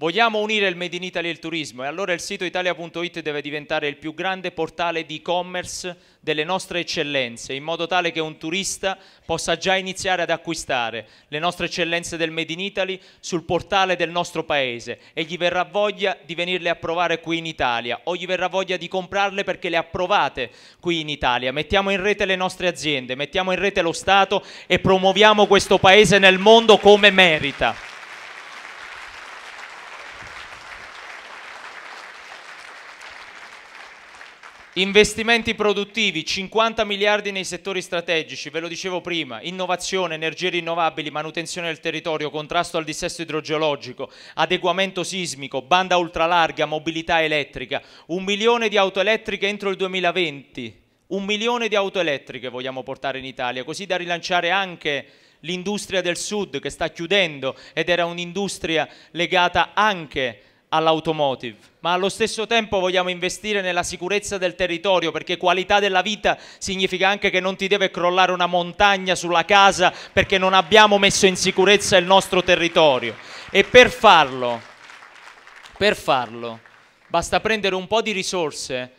Vogliamo unire il Made in Italy e il turismo e allora il sito italia.it deve diventare il più grande portale di e-commerce delle nostre eccellenze, in modo tale che un turista possa già iniziare ad acquistare le nostre eccellenze del Made in Italy sul portale del nostro paese e gli verrà voglia di venirle a provare qui in Italia o gli verrà voglia di comprarle perché le ha provate qui in Italia. Mettiamo in rete le nostre aziende, mettiamo in rete lo Stato e promuoviamo questo paese nel mondo come merita. Investimenti produttivi, 50 miliardi nei settori strategici, ve lo dicevo prima, innovazione, energie rinnovabili, manutenzione del territorio, contrasto al dissesto idrogeologico, adeguamento sismico, banda ultralarga, mobilità elettrica, un milione di auto elettriche entro il 2020, un milione di auto elettriche vogliamo portare in Italia, così da rilanciare anche l'industria del sud che sta chiudendo ed era un'industria legata anche all'automotive, ma allo stesso tempo vogliamo investire nella sicurezza del territorio perché qualità della vita significa anche che non ti deve crollare una montagna sulla casa perché non abbiamo messo in sicurezza il nostro territorio. E per farlo, per farlo basta prendere un po' di risorse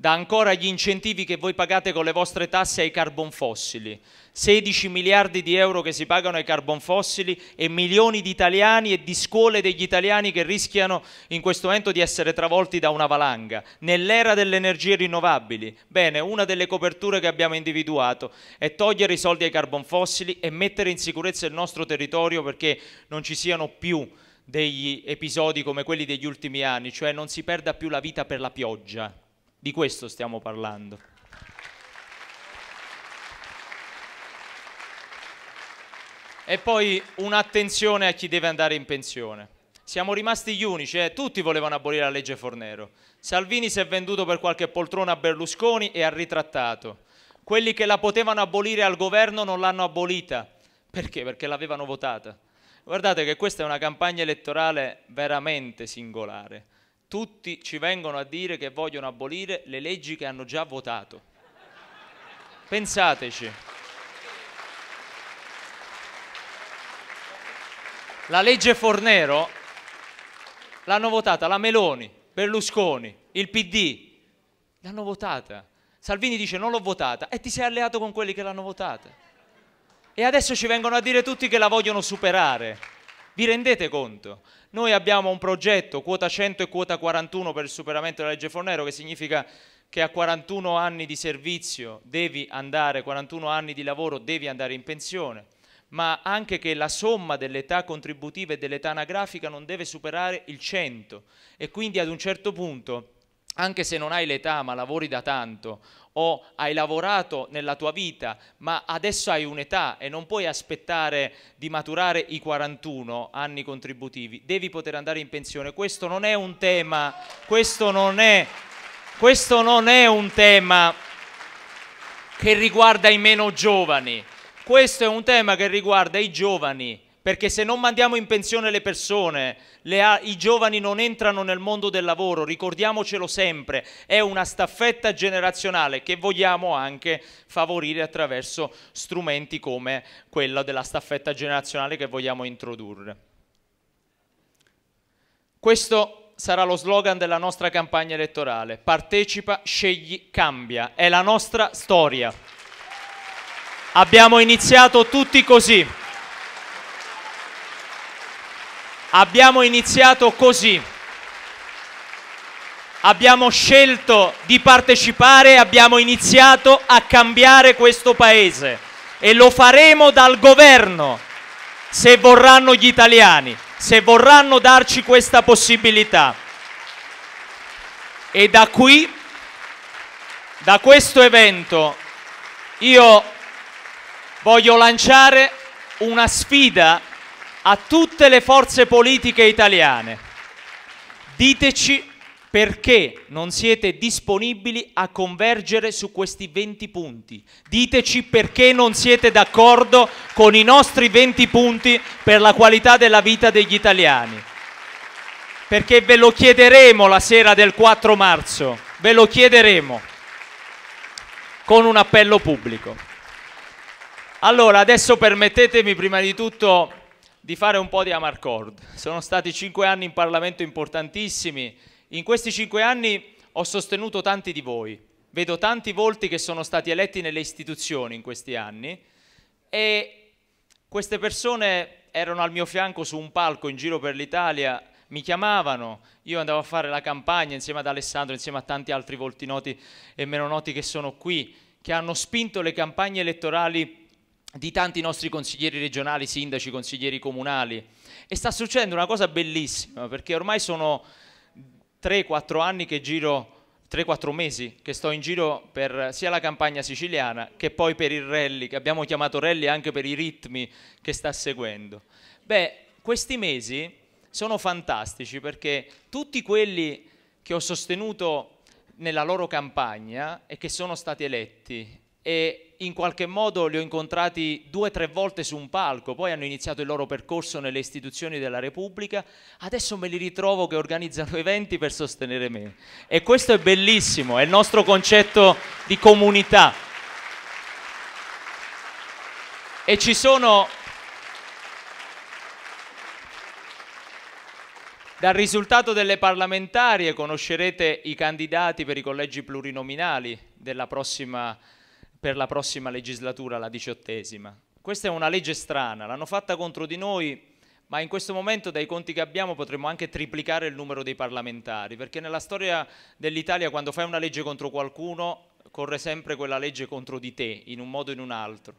da ancora gli incentivi che voi pagate con le vostre tasse ai carbon fossili. 16 miliardi di euro che si pagano ai carbon fossili e milioni di italiani e di scuole degli italiani che rischiano in questo momento di essere travolti da una valanga. Nell'era delle energie rinnovabili, bene, una delle coperture che abbiamo individuato è togliere i soldi ai carbon fossili e mettere in sicurezza il nostro territorio perché non ci siano più degli episodi come quelli degli ultimi anni, cioè non si perda più la vita per la pioggia. Di questo stiamo parlando. E poi un'attenzione a chi deve andare in pensione. Siamo rimasti gli unici, eh? tutti volevano abolire la legge Fornero. Salvini si è venduto per qualche poltrona a Berlusconi e ha ritrattato. Quelli che la potevano abolire al governo non l'hanno abolita. Perché? Perché l'avevano votata. Guardate che questa è una campagna elettorale veramente singolare tutti ci vengono a dire che vogliono abolire le leggi che hanno già votato. Pensateci. La legge Fornero l'hanno votata la Meloni, Berlusconi, il PD. L'hanno votata. Salvini dice non l'ho votata e ti sei alleato con quelli che l'hanno votata. E adesso ci vengono a dire tutti che la vogliono superare. Vi rendete conto? Noi abbiamo un progetto, quota 100 e quota 41 per il superamento della legge Fornero, che significa che a 41 anni di servizio devi andare, 41 anni di lavoro devi andare in pensione, ma anche che la somma dell'età contributiva e dell'età anagrafica non deve superare il 100 e quindi ad un certo punto, anche se non hai l'età ma lavori da tanto o hai lavorato nella tua vita, ma adesso hai un'età e non puoi aspettare di maturare i 41 anni contributivi, devi poter andare in pensione. Questo non è un tema, questo non è, questo non è un tema che riguarda i meno giovani, questo è un tema che riguarda i giovani perché se non mandiamo in pensione le persone, le, i giovani non entrano nel mondo del lavoro, ricordiamocelo sempre, è una staffetta generazionale che vogliamo anche favorire attraverso strumenti come quella della staffetta generazionale che vogliamo introdurre. Questo sarà lo slogan della nostra campagna elettorale. Partecipa, scegli, cambia. È la nostra storia. Abbiamo iniziato tutti così. Abbiamo iniziato così. Abbiamo scelto di partecipare, abbiamo iniziato a cambiare questo Paese e lo faremo dal governo se vorranno gli italiani, se vorranno darci questa possibilità. E da qui, da questo evento, io voglio lanciare una sfida a tutte le forze politiche italiane. Diteci perché non siete disponibili a convergere su questi 20 punti. Diteci perché non siete d'accordo con i nostri 20 punti per la qualità della vita degli italiani. Perché ve lo chiederemo la sera del 4 marzo, ve lo chiederemo con un appello pubblico. Allora, adesso permettetemi prima di tutto di fare un po' di Amarcord. Sono stati cinque anni in Parlamento importantissimi. In questi cinque anni ho sostenuto tanti di voi. Vedo tanti volti che sono stati eletti nelle istituzioni in questi anni e queste persone erano al mio fianco su un palco in giro per l'Italia, mi chiamavano, io andavo a fare la campagna insieme ad Alessandro, insieme a tanti altri volti noti e meno noti che sono qui, che hanno spinto le campagne elettorali di tanti nostri consiglieri regionali, sindaci, consiglieri comunali e sta succedendo una cosa bellissima perché ormai sono 3-4 anni che giro 3-4 mesi che sto in giro per sia la campagna siciliana che poi per il rally, che abbiamo chiamato rally anche per i ritmi che sta seguendo. Beh, questi mesi sono fantastici perché tutti quelli che ho sostenuto nella loro campagna e che sono stati eletti e in qualche modo li ho incontrati due o tre volte su un palco, poi hanno iniziato il loro percorso nelle istituzioni della Repubblica, adesso me li ritrovo che organizzano eventi per sostenere me. E questo è bellissimo, è il nostro concetto di comunità. E ci sono... Dal risultato delle parlamentarie conoscerete i candidati per i collegi plurinominali della prossima per la prossima legislatura, la diciottesima. Questa è una legge strana, l'hanno fatta contro di noi, ma in questo momento dai conti che abbiamo potremmo anche triplicare il numero dei parlamentari, perché nella storia dell'Italia quando fai una legge contro qualcuno corre sempre quella legge contro di te, in un modo o in un altro.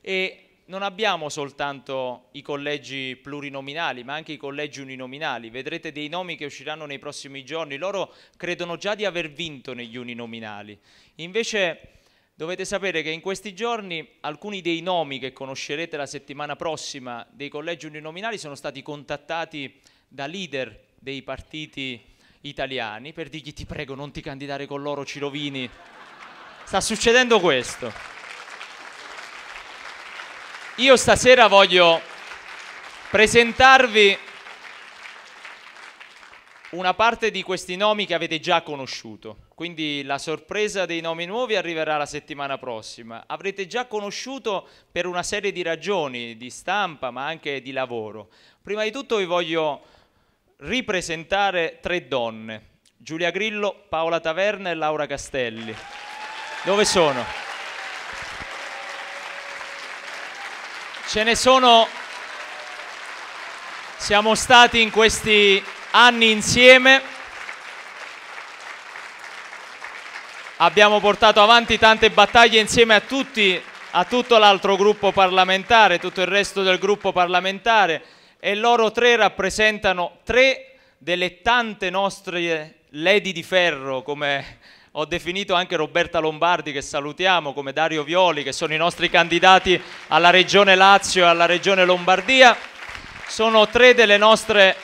E non abbiamo soltanto i collegi plurinominali, ma anche i collegi uninominali. Vedrete dei nomi che usciranno nei prossimi giorni. Loro credono già di aver vinto negli uninominali. Invece Dovete sapere che in questi giorni alcuni dei nomi che conoscerete la settimana prossima dei collegi uninominali sono stati contattati da leader dei partiti italiani per dirgli ti prego non ti candidare con loro ci rovini. Sta succedendo questo. Io stasera voglio presentarvi una parte di questi nomi che avete già conosciuto quindi la sorpresa dei nomi nuovi arriverà la settimana prossima. Avrete già conosciuto per una serie di ragioni, di stampa ma anche di lavoro. Prima di tutto vi voglio ripresentare tre donne, Giulia Grillo, Paola Taverna e Laura Castelli. Dove sono? Ce ne sono... Siamo stati in questi anni insieme abbiamo portato avanti tante battaglie insieme a tutti, a tutto l'altro gruppo parlamentare, tutto il resto del gruppo parlamentare e loro tre rappresentano tre delle tante nostre lady di ferro, come ho definito anche Roberta Lombardi che salutiamo, come Dario Violi che sono i nostri candidati alla Regione Lazio e alla Regione Lombardia. Sono tre delle nostre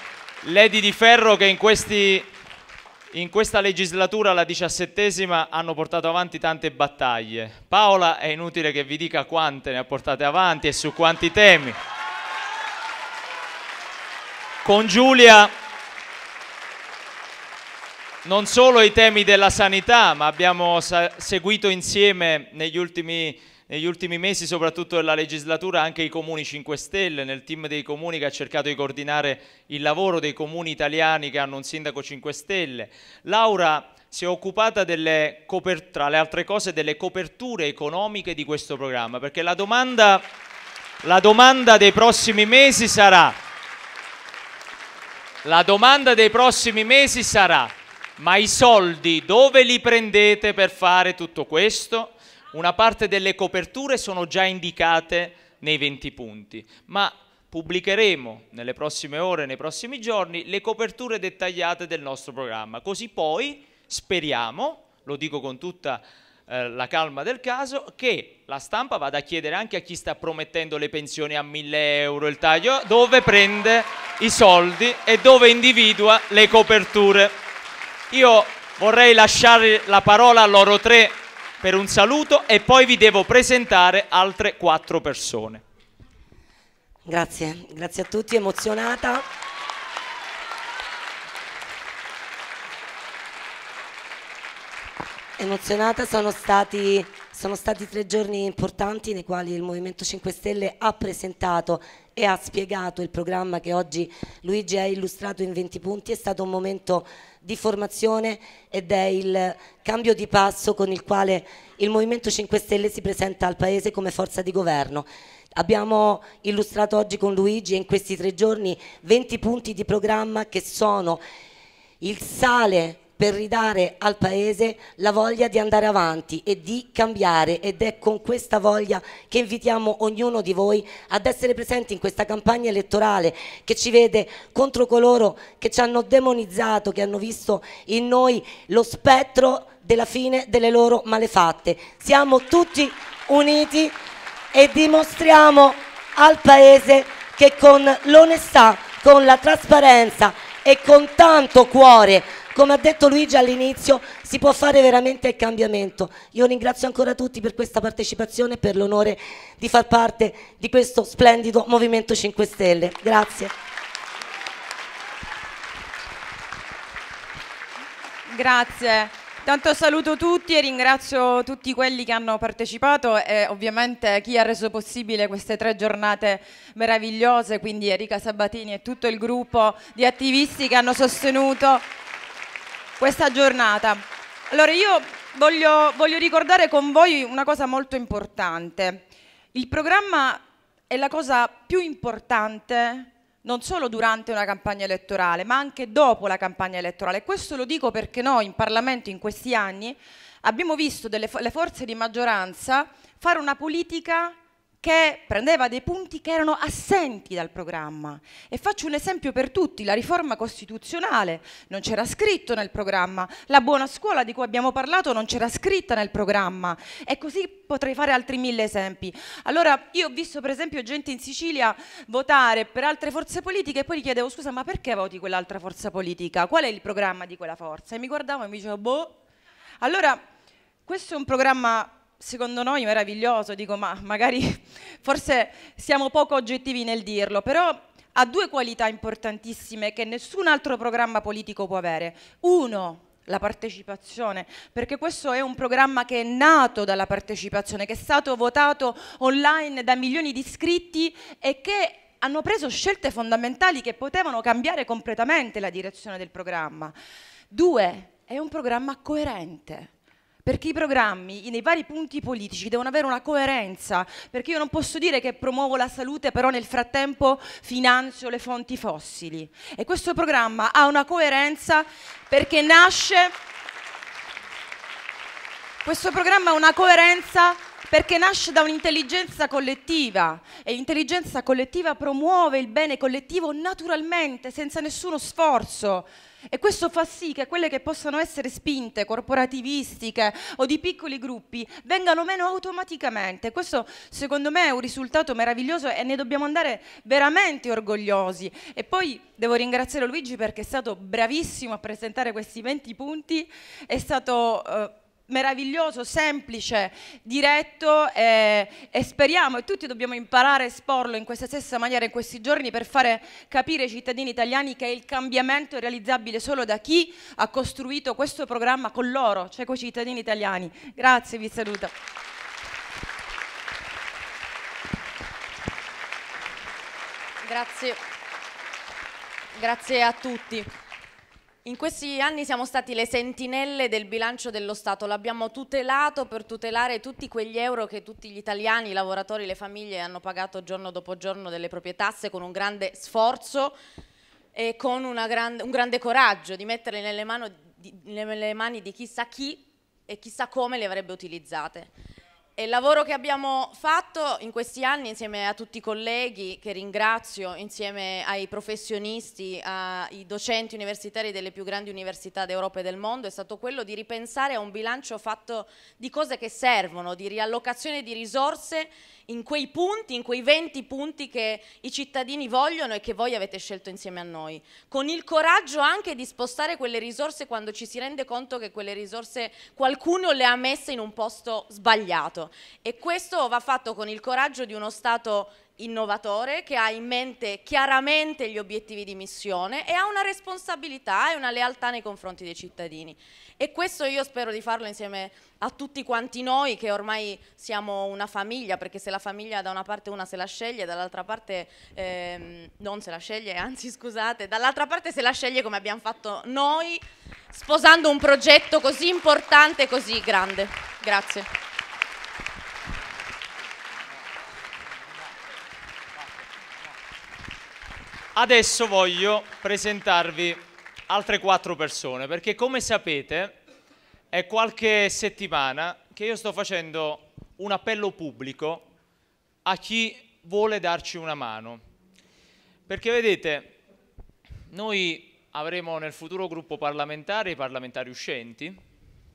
lady di ferro che in questi in questa legislatura, la diciassettesima, hanno portato avanti tante battaglie. Paola è inutile che vi dica quante ne ha portate avanti e su quanti temi. Con Giulia non solo i temi della sanità, ma abbiamo seguito insieme negli ultimi negli ultimi mesi, soprattutto della legislatura, anche i comuni 5 Stelle, nel team dei comuni che ha cercato di coordinare il lavoro dei comuni italiani che hanno un sindaco 5 Stelle. Laura si è occupata delle, tra le altre cose delle coperture economiche di questo programma, perché la domanda, la domanda dei prossimi mesi sarà... La domanda dei prossimi mesi sarà, ma i soldi dove li prendete per fare tutto questo? una parte delle coperture sono già indicate nei 20 punti, ma pubblicheremo nelle prossime ore, nei prossimi giorni, le coperture dettagliate del nostro programma, così poi speriamo, lo dico con tutta eh, la calma del caso, che la stampa vada a chiedere anche a chi sta promettendo le pensioni a 1000 euro il taglio, dove prende i soldi e dove individua le coperture. Io vorrei lasciare la parola a loro tre per un saluto e poi vi devo presentare altre quattro persone. Grazie, grazie a tutti, emozionata. Emozionata, sono stati, sono stati tre giorni importanti nei quali il Movimento 5 Stelle ha presentato e ha spiegato il programma che oggi Luigi ha illustrato in 20 punti. È stato un momento importante di formazione ed è il cambio di passo con il quale il Movimento 5 Stelle si presenta al Paese come forza di governo. Abbiamo illustrato oggi con Luigi in questi tre giorni 20 punti di programma che sono il sale per ridare al Paese la voglia di andare avanti e di cambiare ed è con questa voglia che invitiamo ognuno di voi ad essere presenti in questa campagna elettorale che ci vede contro coloro che ci hanno demonizzato, che hanno visto in noi lo spettro della fine delle loro malefatte. Siamo tutti uniti e dimostriamo al Paese che con l'onestà, con la trasparenza e con tanto cuore come ha detto Luigi all'inizio, si può fare veramente il cambiamento. Io ringrazio ancora tutti per questa partecipazione e per l'onore di far parte di questo splendido Movimento 5 Stelle. Grazie. Grazie. Tanto saluto tutti e ringrazio tutti quelli che hanno partecipato e ovviamente chi ha reso possibile queste tre giornate meravigliose, quindi Erika Sabatini e tutto il gruppo di attivisti che hanno sostenuto questa giornata. Allora io voglio, voglio ricordare con voi una cosa molto importante. Il programma è la cosa più importante non solo durante una campagna elettorale, ma anche dopo la campagna elettorale. Questo lo dico perché noi in Parlamento in questi anni abbiamo visto delle le forze di maggioranza fare una politica che prendeva dei punti che erano assenti dal programma. E faccio un esempio per tutti, la riforma costituzionale non c'era scritto nel programma, la buona scuola di cui abbiamo parlato non c'era scritta nel programma e così potrei fare altri mille esempi. Allora io ho visto per esempio gente in Sicilia votare per altre forze politiche e poi gli chiedevo scusa ma perché voti quell'altra forza politica? Qual è il programma di quella forza? E mi guardavo e mi dicevo boh. Allora questo è un programma secondo noi meraviglioso, dico ma magari forse siamo poco oggettivi nel dirlo, però ha due qualità importantissime che nessun altro programma politico può avere. Uno, la partecipazione, perché questo è un programma che è nato dalla partecipazione, che è stato votato online da milioni di iscritti e che hanno preso scelte fondamentali che potevano cambiare completamente la direzione del programma. Due, è un programma coerente perché i programmi nei vari punti politici devono avere una coerenza, perché io non posso dire che promuovo la salute però nel frattempo finanzio le fonti fossili. E questo programma ha una coerenza perché nasce... Questo programma ha una coerenza perché nasce da un'intelligenza collettiva e l'intelligenza collettiva promuove il bene collettivo naturalmente, senza nessuno sforzo. E questo fa sì che quelle che possono essere spinte corporativistiche o di piccoli gruppi vengano meno automaticamente. Questo secondo me è un risultato meraviglioso e ne dobbiamo andare veramente orgogliosi. E poi devo ringraziare Luigi perché è stato bravissimo a presentare questi 20 punti, è stato... Eh, meraviglioso, semplice, diretto e, eh, e, speriamo e tutti dobbiamo imparare a esporlo in questa stessa maniera in questi giorni per fare capire ai cittadini italiani che il cambiamento è realizzabile solo da chi ha costruito questo programma con loro, cioè con i cittadini italiani. Grazie, vi saluto. Grazie. Grazie a tutti. In questi anni siamo stati le sentinelle del bilancio dello Stato, l'abbiamo tutelato per tutelare tutti quegli euro che tutti gli italiani, i lavoratori, le famiglie hanno pagato giorno dopo giorno delle proprie tasse con un grande sforzo e con grande, un grande coraggio di metterle nelle, mano, di, nelle mani di chissà chi e chissà come le avrebbe utilizzate il lavoro che abbiamo fatto in questi anni insieme a tutti i colleghi che ringrazio, insieme ai professionisti, ai docenti universitari delle più grandi università d'Europa e del mondo è stato quello di ripensare a un bilancio fatto di cose che servono, di riallocazione di risorse in quei punti, in quei 20 punti che i cittadini vogliono e che voi avete scelto insieme a noi, con il coraggio anche di spostare quelle risorse quando ci si rende conto che quelle risorse qualcuno le ha messe in un posto sbagliato e questo va fatto con il coraggio di uno Stato innovatore che ha in mente chiaramente gli obiettivi di missione e ha una responsabilità e una lealtà nei confronti dei cittadini. E questo io spero di farlo insieme a tutti quanti noi che ormai siamo una famiglia, perché se la famiglia da una parte una se la sceglie, dall'altra parte ehm, non se la sceglie, anzi scusate, dall'altra parte se la sceglie come abbiamo fatto noi, sposando un progetto così importante e così grande. Grazie. Adesso voglio presentarvi altre quattro persone, perché come sapete è qualche settimana che io sto facendo un appello pubblico a chi vuole darci una mano. Perché vedete, noi avremo nel futuro gruppo parlamentare i parlamentari uscenti,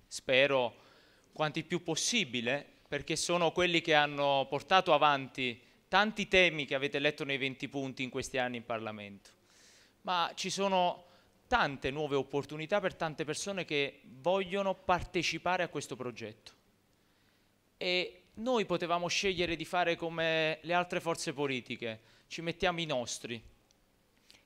spero quanti più possibile, perché sono quelli che hanno portato avanti tanti temi che avete letto nei 20 punti in questi anni in Parlamento, ma ci sono tante nuove opportunità per tante persone che vogliono partecipare a questo progetto. E noi potevamo scegliere di fare come le altre forze politiche, ci mettiamo i nostri.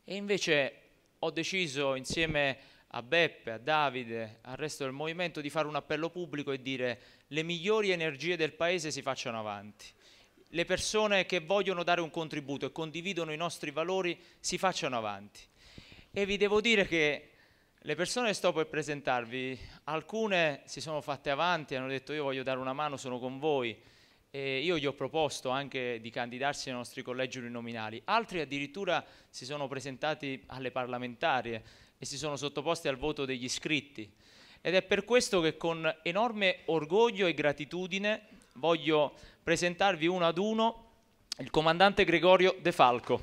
E invece ho deciso insieme a Beppe, a Davide, al resto del movimento di fare un appello pubblico e dire le migliori energie del Paese si facciano avanti le persone che vogliono dare un contributo e condividono i nostri valori si facciano avanti. E vi devo dire che le persone che sto per presentarvi, alcune si sono fatte avanti, hanno detto io voglio dare una mano, sono con voi. E io gli ho proposto anche di candidarsi ai nostri collegi uninominali, altri addirittura si sono presentati alle parlamentarie e si sono sottoposti al voto degli iscritti. Ed è per questo che con enorme orgoglio e gratitudine voglio presentarvi uno ad uno il comandante Gregorio De Falco.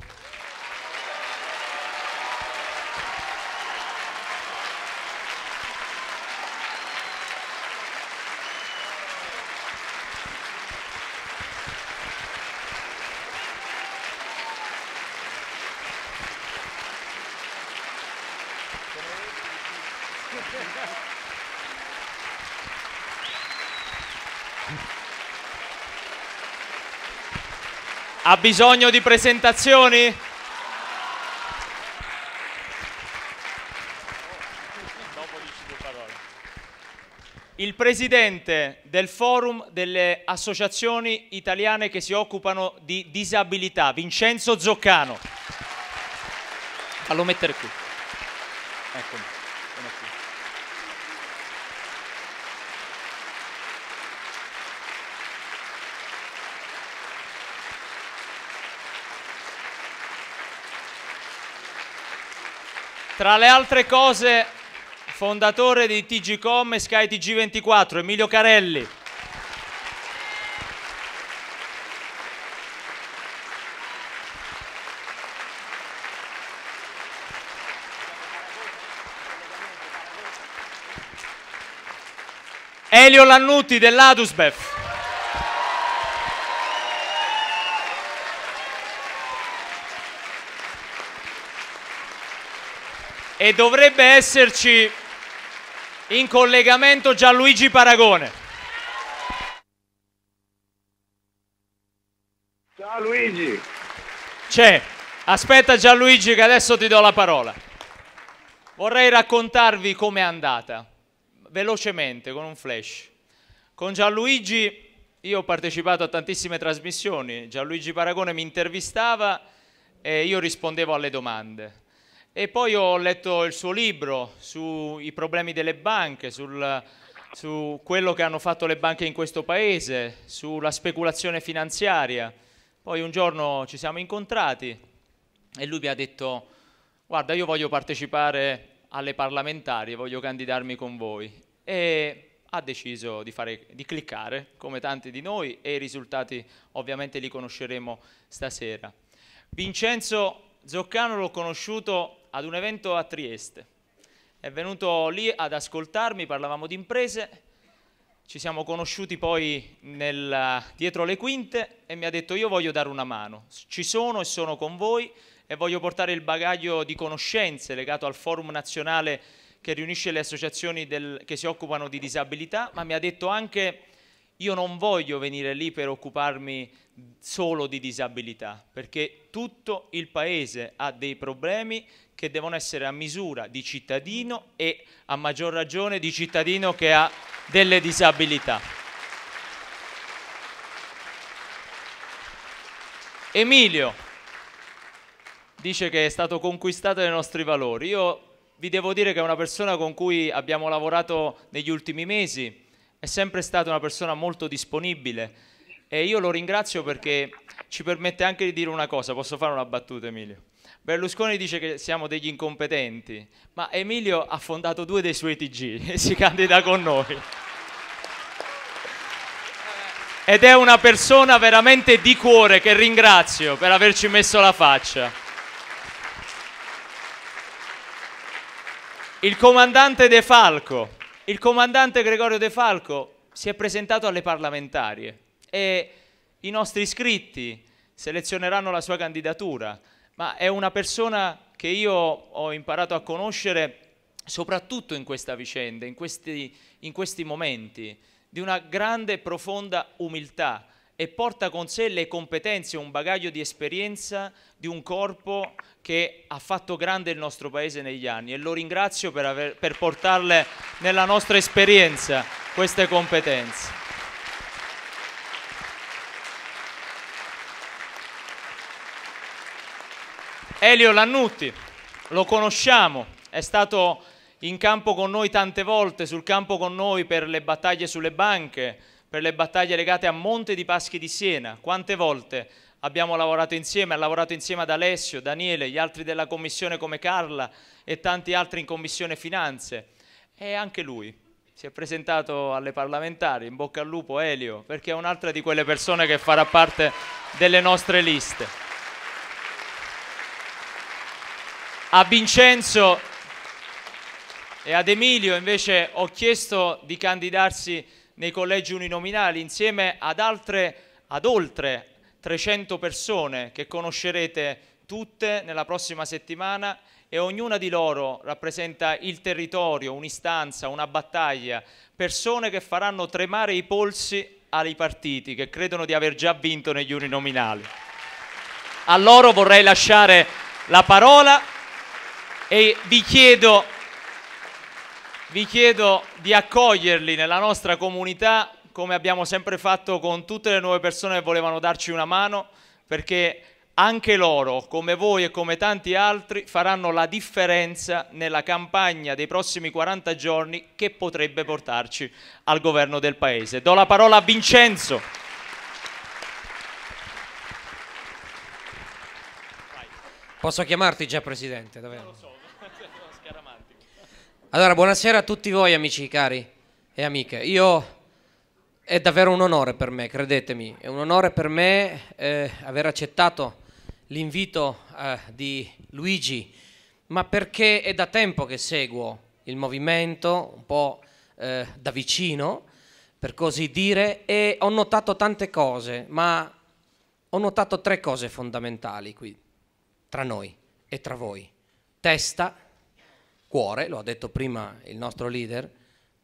Ha bisogno di presentazioni? Il presidente del forum delle associazioni italiane che si occupano di disabilità, Vincenzo Zoccano. Fallo mettere qui. Eccomi. Tra le altre cose, fondatore di TGCom e Sky TG24, Emilio Carelli. Elio Lannuti dell'Adusbef. e dovrebbe esserci in collegamento Gianluigi Paragone. Ciao Luigi. C'è. Aspetta Gianluigi che adesso ti do la parola. Vorrei raccontarvi com'è andata, velocemente, con un flash. Con Gianluigi io ho partecipato a tantissime trasmissioni, Gianluigi Paragone mi intervistava e io rispondevo alle domande. E poi ho letto il suo libro sui problemi delle banche, sul, su quello che hanno fatto le banche in questo paese, sulla speculazione finanziaria. Poi un giorno ci siamo incontrati e lui mi ha detto guarda io voglio partecipare alle parlamentari, voglio candidarmi con voi. E ha deciso di, fare, di cliccare come tanti di noi e i risultati ovviamente li conosceremo stasera. Vincenzo Zoccano l'ho conosciuto ad un evento a Trieste. È venuto lì ad ascoltarmi, parlavamo di imprese, ci siamo conosciuti poi nel, dietro le quinte e mi ha detto io voglio dare una mano, ci sono e sono con voi e voglio portare il bagaglio di conoscenze legato al forum nazionale che riunisce le associazioni del, che si occupano di disabilità, ma mi ha detto anche io non voglio venire lì per occuparmi solo di disabilità, perché tutto il Paese ha dei problemi che devono essere a misura di cittadino e a maggior ragione di cittadino che ha delle disabilità. Emilio dice che è stato conquistato dai nostri valori. Io vi devo dire che è una persona con cui abbiamo lavorato negli ultimi mesi è sempre stata una persona molto disponibile e io lo ringrazio perché ci permette anche di dire una cosa, posso fare una battuta Emilio? Berlusconi dice che siamo degli incompetenti, ma Emilio ha fondato due dei suoi TG e si candida con noi. Ed è una persona veramente di cuore che ringrazio per averci messo la faccia. Il comandante De Falco, il comandante Gregorio De Falco si è presentato alle parlamentarie e i nostri iscritti selezioneranno la sua candidatura, ma è una persona che io ho imparato a conoscere soprattutto in questa vicenda, in questi, in questi momenti, di una grande e profonda umiltà, e porta con sé le competenze, un bagaglio di esperienza di un corpo che ha fatto grande il nostro paese negli anni e lo ringrazio per, aver, per portarle nella nostra esperienza queste competenze. Elio Lannutti, lo conosciamo, è stato in campo con noi tante volte, sul campo con noi per le battaglie sulle banche, per le battaglie legate a Monte di Paschi di Siena. Quante volte abbiamo lavorato insieme, ha lavorato insieme ad Alessio, Daniele, gli altri della commissione come Carla e tanti altri in commissione finanze. E anche lui si è presentato alle parlamentari, in bocca al lupo Elio, perché è un'altra di quelle persone che farà parte delle nostre liste. A Vincenzo e ad Emilio invece ho chiesto di candidarsi nei collegi uninominali insieme ad altre, ad oltre 300 persone che conoscerete tutte nella prossima settimana e ognuna di loro rappresenta il territorio, un'istanza, una battaglia, persone che faranno tremare i polsi ai partiti che credono di aver già vinto negli uninominali. A loro vorrei lasciare la parola e vi chiedo, vi chiedo di accoglierli nella nostra comunità come abbiamo sempre fatto con tutte le nuove persone che volevano darci una mano, perché anche loro, come voi e come tanti altri, faranno la differenza nella campagna dei prossimi 40 giorni che potrebbe portarci al governo del Paese. Do la parola a Vincenzo. Posso chiamarti già Presidente? Dove... Davvero? Allora, buonasera a tutti voi amici cari e amiche. Io è davvero un onore per me, credetemi, è un onore per me eh, aver accettato l'invito eh, di Luigi, ma perché è da tempo che seguo il movimento, un po' eh, da vicino, per così dire, e ho notato tante cose, ma ho notato tre cose fondamentali qui, tra noi e tra voi. Testa, cuore, lo ha detto prima il nostro leader,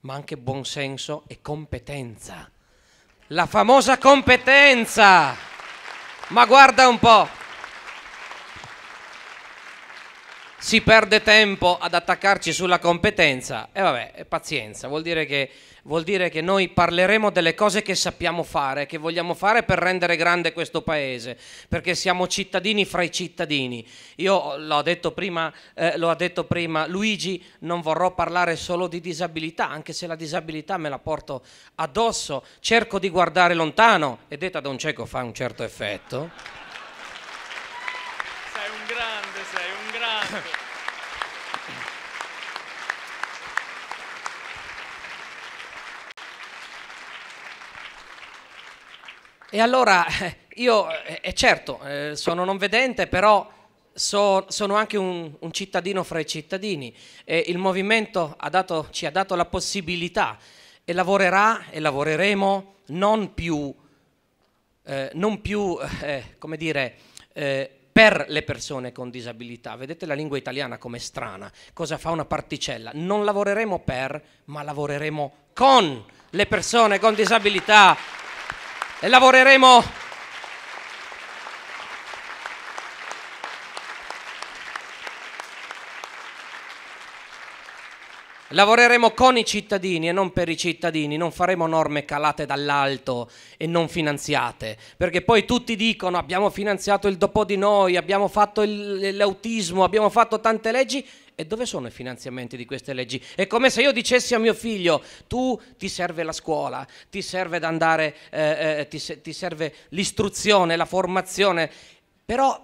ma anche buonsenso e competenza. La famosa competenza! Ma guarda un po', si perde tempo ad attaccarci sulla competenza. E vabbè, pazienza, vuol dire, che, vuol dire che noi parleremo delle cose che sappiamo fare, che vogliamo fare per rendere grande questo paese, perché siamo cittadini fra i cittadini. Io l'ho detto prima, eh, l'ho detto prima Luigi, non vorrò parlare solo di disabilità, anche se la disabilità me la porto addosso, cerco di guardare lontano è detta da un cieco fa un certo effetto. Sei un grande. E allora eh, io, è eh, eh, certo, sono non vedente, però so, sono anche un, un, cittadino fra i cittadini e il movimento ha dato, ci ha dato la possibilità e lavorerà e lavoreremo non più, eh, non più come dire, per le persone con disabilità. Vedete la lingua italiana com'è strana, cosa fa una particella. Non lavoreremo per, ma lavoreremo con le persone con disabilità e lavoreremo Lavoreremo con i cittadini e non per i cittadini, non faremo norme calate dall'alto e non finanziate, perché poi tutti dicono abbiamo finanziato il dopo di noi, abbiamo fatto l'autismo, abbiamo fatto tante leggi e dove sono i finanziamenti di queste leggi? È come se io dicessi a mio figlio, tu ti serve la scuola, ti serve, andare, eh, eh, ti, ti serve l'istruzione, la formazione, però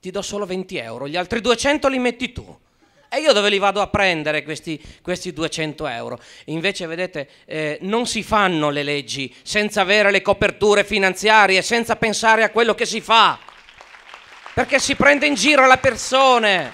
ti do solo 20 euro, gli altri 200 li metti tu e io dove li vado a prendere questi, questi 200 euro? Invece vedete, eh, non si fanno le leggi senza avere le coperture finanziarie, senza pensare a quello che si fa, perché si prende in giro la persona.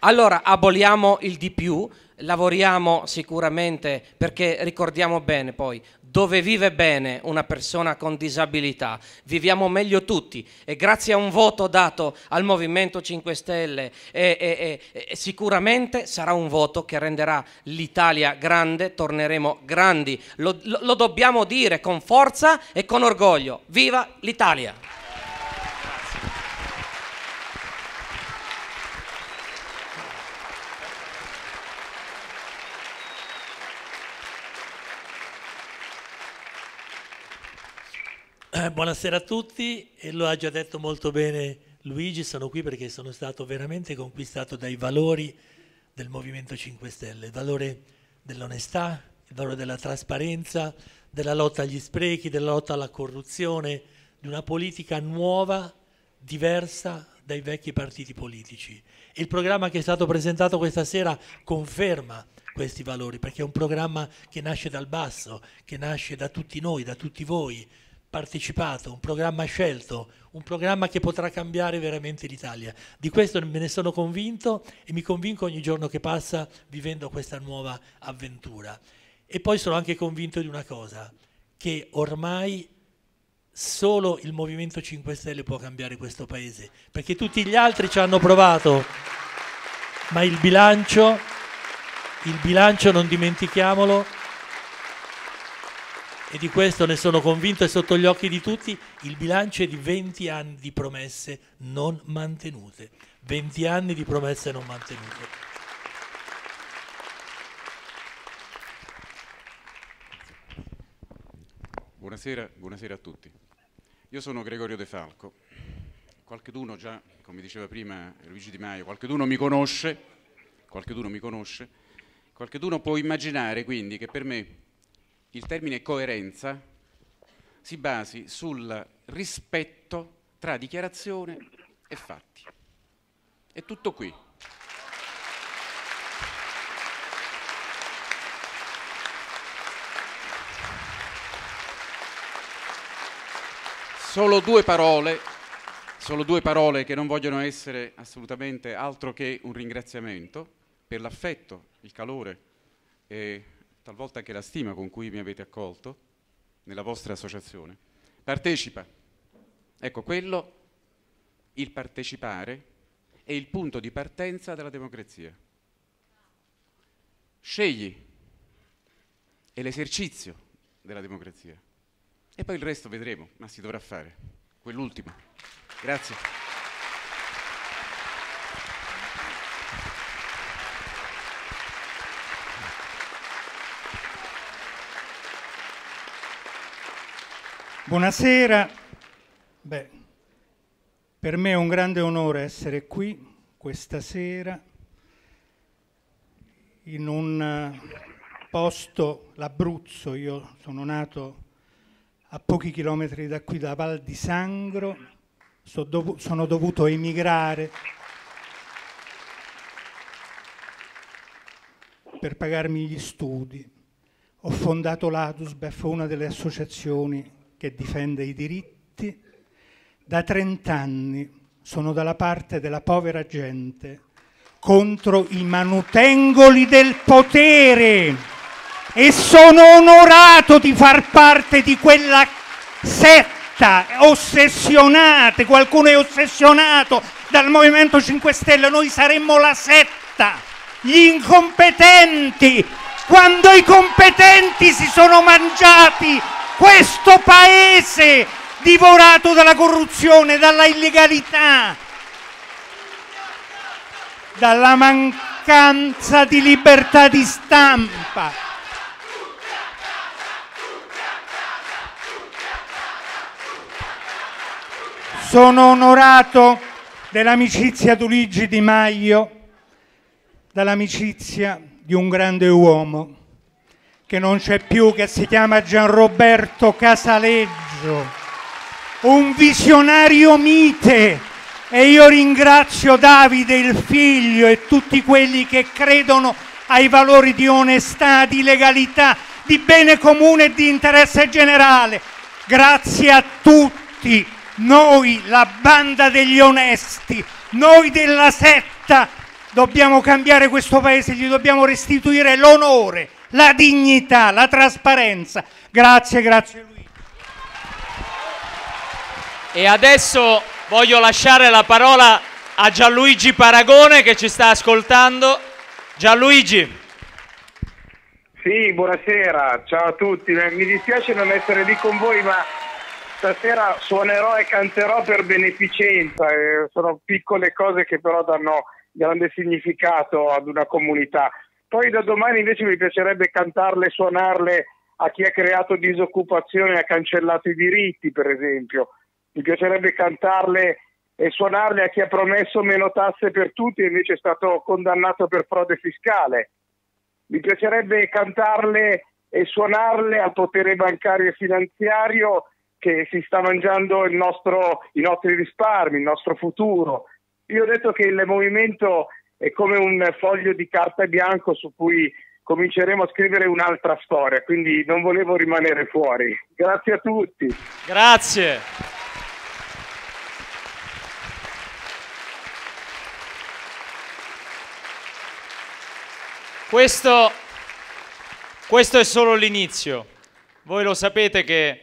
Allora aboliamo il di più, lavoriamo sicuramente perché ricordiamo bene poi dove vive bene una persona con disabilità, viviamo meglio tutti e grazie a un voto dato al Movimento 5 Stelle e, e, e, sicuramente sarà un voto che renderà l'Italia grande, torneremo grandi, lo, lo, lo dobbiamo dire con forza e con orgoglio, viva l'Italia! Eh, buonasera a tutti, e lo ha già detto molto bene Luigi, sono qui perché sono stato veramente conquistato dai valori del Movimento 5 Stelle, il valore dell'onestà, il valore della trasparenza, della lotta agli sprechi, della lotta alla corruzione, di una politica nuova, diversa dai vecchi partiti politici. il programma che è stato presentato questa sera conferma questi valori, perché è un programma che nasce dal basso, che nasce da tutti noi, da tutti voi, partecipato, un programma scelto, un programma che potrà cambiare veramente l'Italia. Di questo me ne sono convinto e mi convinco ogni giorno che passa vivendo questa nuova avventura. E poi sono anche convinto di una cosa, che ormai solo il Movimento 5 Stelle può cambiare questo Paese, perché tutti gli altri ci hanno provato, ma il bilancio, il bilancio non dimentichiamolo, e di questo ne sono convinto e sotto gli occhi di tutti, il bilancio è di 20 anni di promesse non mantenute. 20 anni di promesse non mantenute. Buonasera, buonasera, a tutti. Io sono Gregorio De Falco. Qualcheduno già, come diceva prima Luigi Di Maio, qualcheduno mi conosce, qualcheduno mi conosce, qualcheduno può immaginare quindi che per me il termine coerenza si basi sul rispetto tra dichiarazione e fatti. È tutto qui. Solo due, parole, solo due parole, che non vogliono essere assolutamente altro che un ringraziamento per l'affetto, il calore e talvolta anche la stima con cui mi avete accolto nella vostra associazione, partecipa. Ecco, quello, il partecipare, è il punto di partenza della democrazia. Scegli, è l'esercizio della democrazia. E poi il resto vedremo, ma si dovrà fare. Quell'ultimo. Grazie. Buonasera. Beh, per me è un grande onore essere qui questa sera in un eh, posto, l'Abruzzo, io sono nato a pochi chilometri da qui, da Val di Sangro, so dov sono dovuto emigrare per pagarmi gli studi. Ho fondato l'Adusbef, una delle associazioni che difende i diritti, da 30 anni sono dalla parte della povera gente contro i manutengoli del potere e sono onorato di far parte di quella setta ossessionata, qualcuno è ossessionato dal Movimento 5 Stelle, noi saremmo la setta, gli incompetenti, quando i competenti si sono mangiati questo Paese divorato dalla corruzione, dalla illegalità, dalla mancanza di libertà di stampa. Sono onorato dell'amicizia di Luigi Di Maio, dall'amicizia di un grande uomo che non c'è più, che si chiama Gianroberto Casaleggio, un visionario mite. E io ringrazio Davide, il figlio, e tutti quelli che credono ai valori di onestà, di legalità, di bene comune e di interesse generale. Grazie a tutti, noi, la banda degli onesti, noi della setta, dobbiamo cambiare questo paese, gli dobbiamo restituire l'onore la dignità, la trasparenza. Grazie, grazie Luigi. E adesso voglio lasciare la parola a Gianluigi Paragone che ci sta ascoltando. Gianluigi. Sì, buonasera, ciao a tutti. Mi dispiace non essere lì con voi, ma stasera suonerò e canterò per beneficenza. Eh, sono piccole cose che però danno grande significato ad una comunità. Poi da domani invece mi piacerebbe cantarle e suonarle a chi ha creato disoccupazione e ha cancellato i diritti, per esempio. Mi piacerebbe cantarle e suonarle a chi ha promesso meno tasse per tutti e invece è stato condannato per frode fiscale. Mi piacerebbe cantarle e suonarle al potere bancario e finanziario che si sta mangiando nostro, i nostri risparmi, il nostro futuro. Io ho detto che il movimento è come un foglio di carta bianco su cui cominceremo a scrivere un'altra storia, quindi non volevo rimanere fuori. Grazie a tutti. Grazie. Questo, questo è solo l'inizio. Voi lo sapete che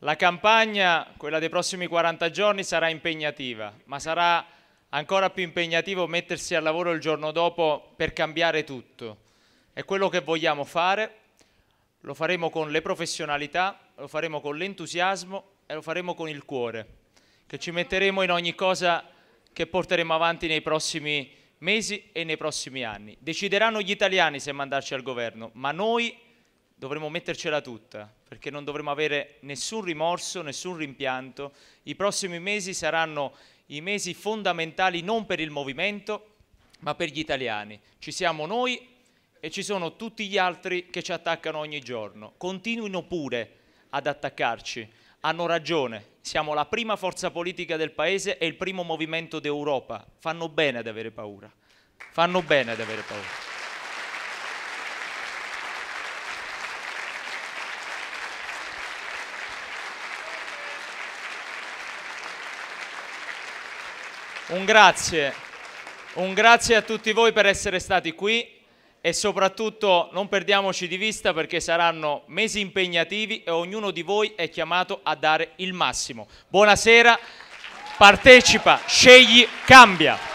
la campagna, quella dei prossimi 40 giorni, sarà impegnativa, ma sarà ancora più impegnativo mettersi al lavoro il giorno dopo per cambiare tutto. È quello che vogliamo fare, lo faremo con le professionalità, lo faremo con l'entusiasmo e lo faremo con il cuore, che ci metteremo in ogni cosa che porteremo avanti nei prossimi mesi e nei prossimi anni. Decideranno gli italiani se mandarci al governo, ma noi dovremo mettercela tutta, perché non dovremo avere nessun rimorso, nessun rimpianto. I prossimi mesi saranno i mesi fondamentali non per il movimento, ma per gli italiani. Ci siamo noi e ci sono tutti gli altri che ci attaccano ogni giorno. Continuino pure ad attaccarci. Hanno ragione, siamo la prima forza politica del Paese e il primo movimento d'Europa. Fanno bene ad avere paura. Fanno bene ad avere paura. Un grazie, un grazie a tutti voi per essere stati qui e soprattutto non perdiamoci di vista perché saranno mesi impegnativi e ognuno di voi è chiamato a dare il massimo. Buonasera, partecipa, scegli, cambia.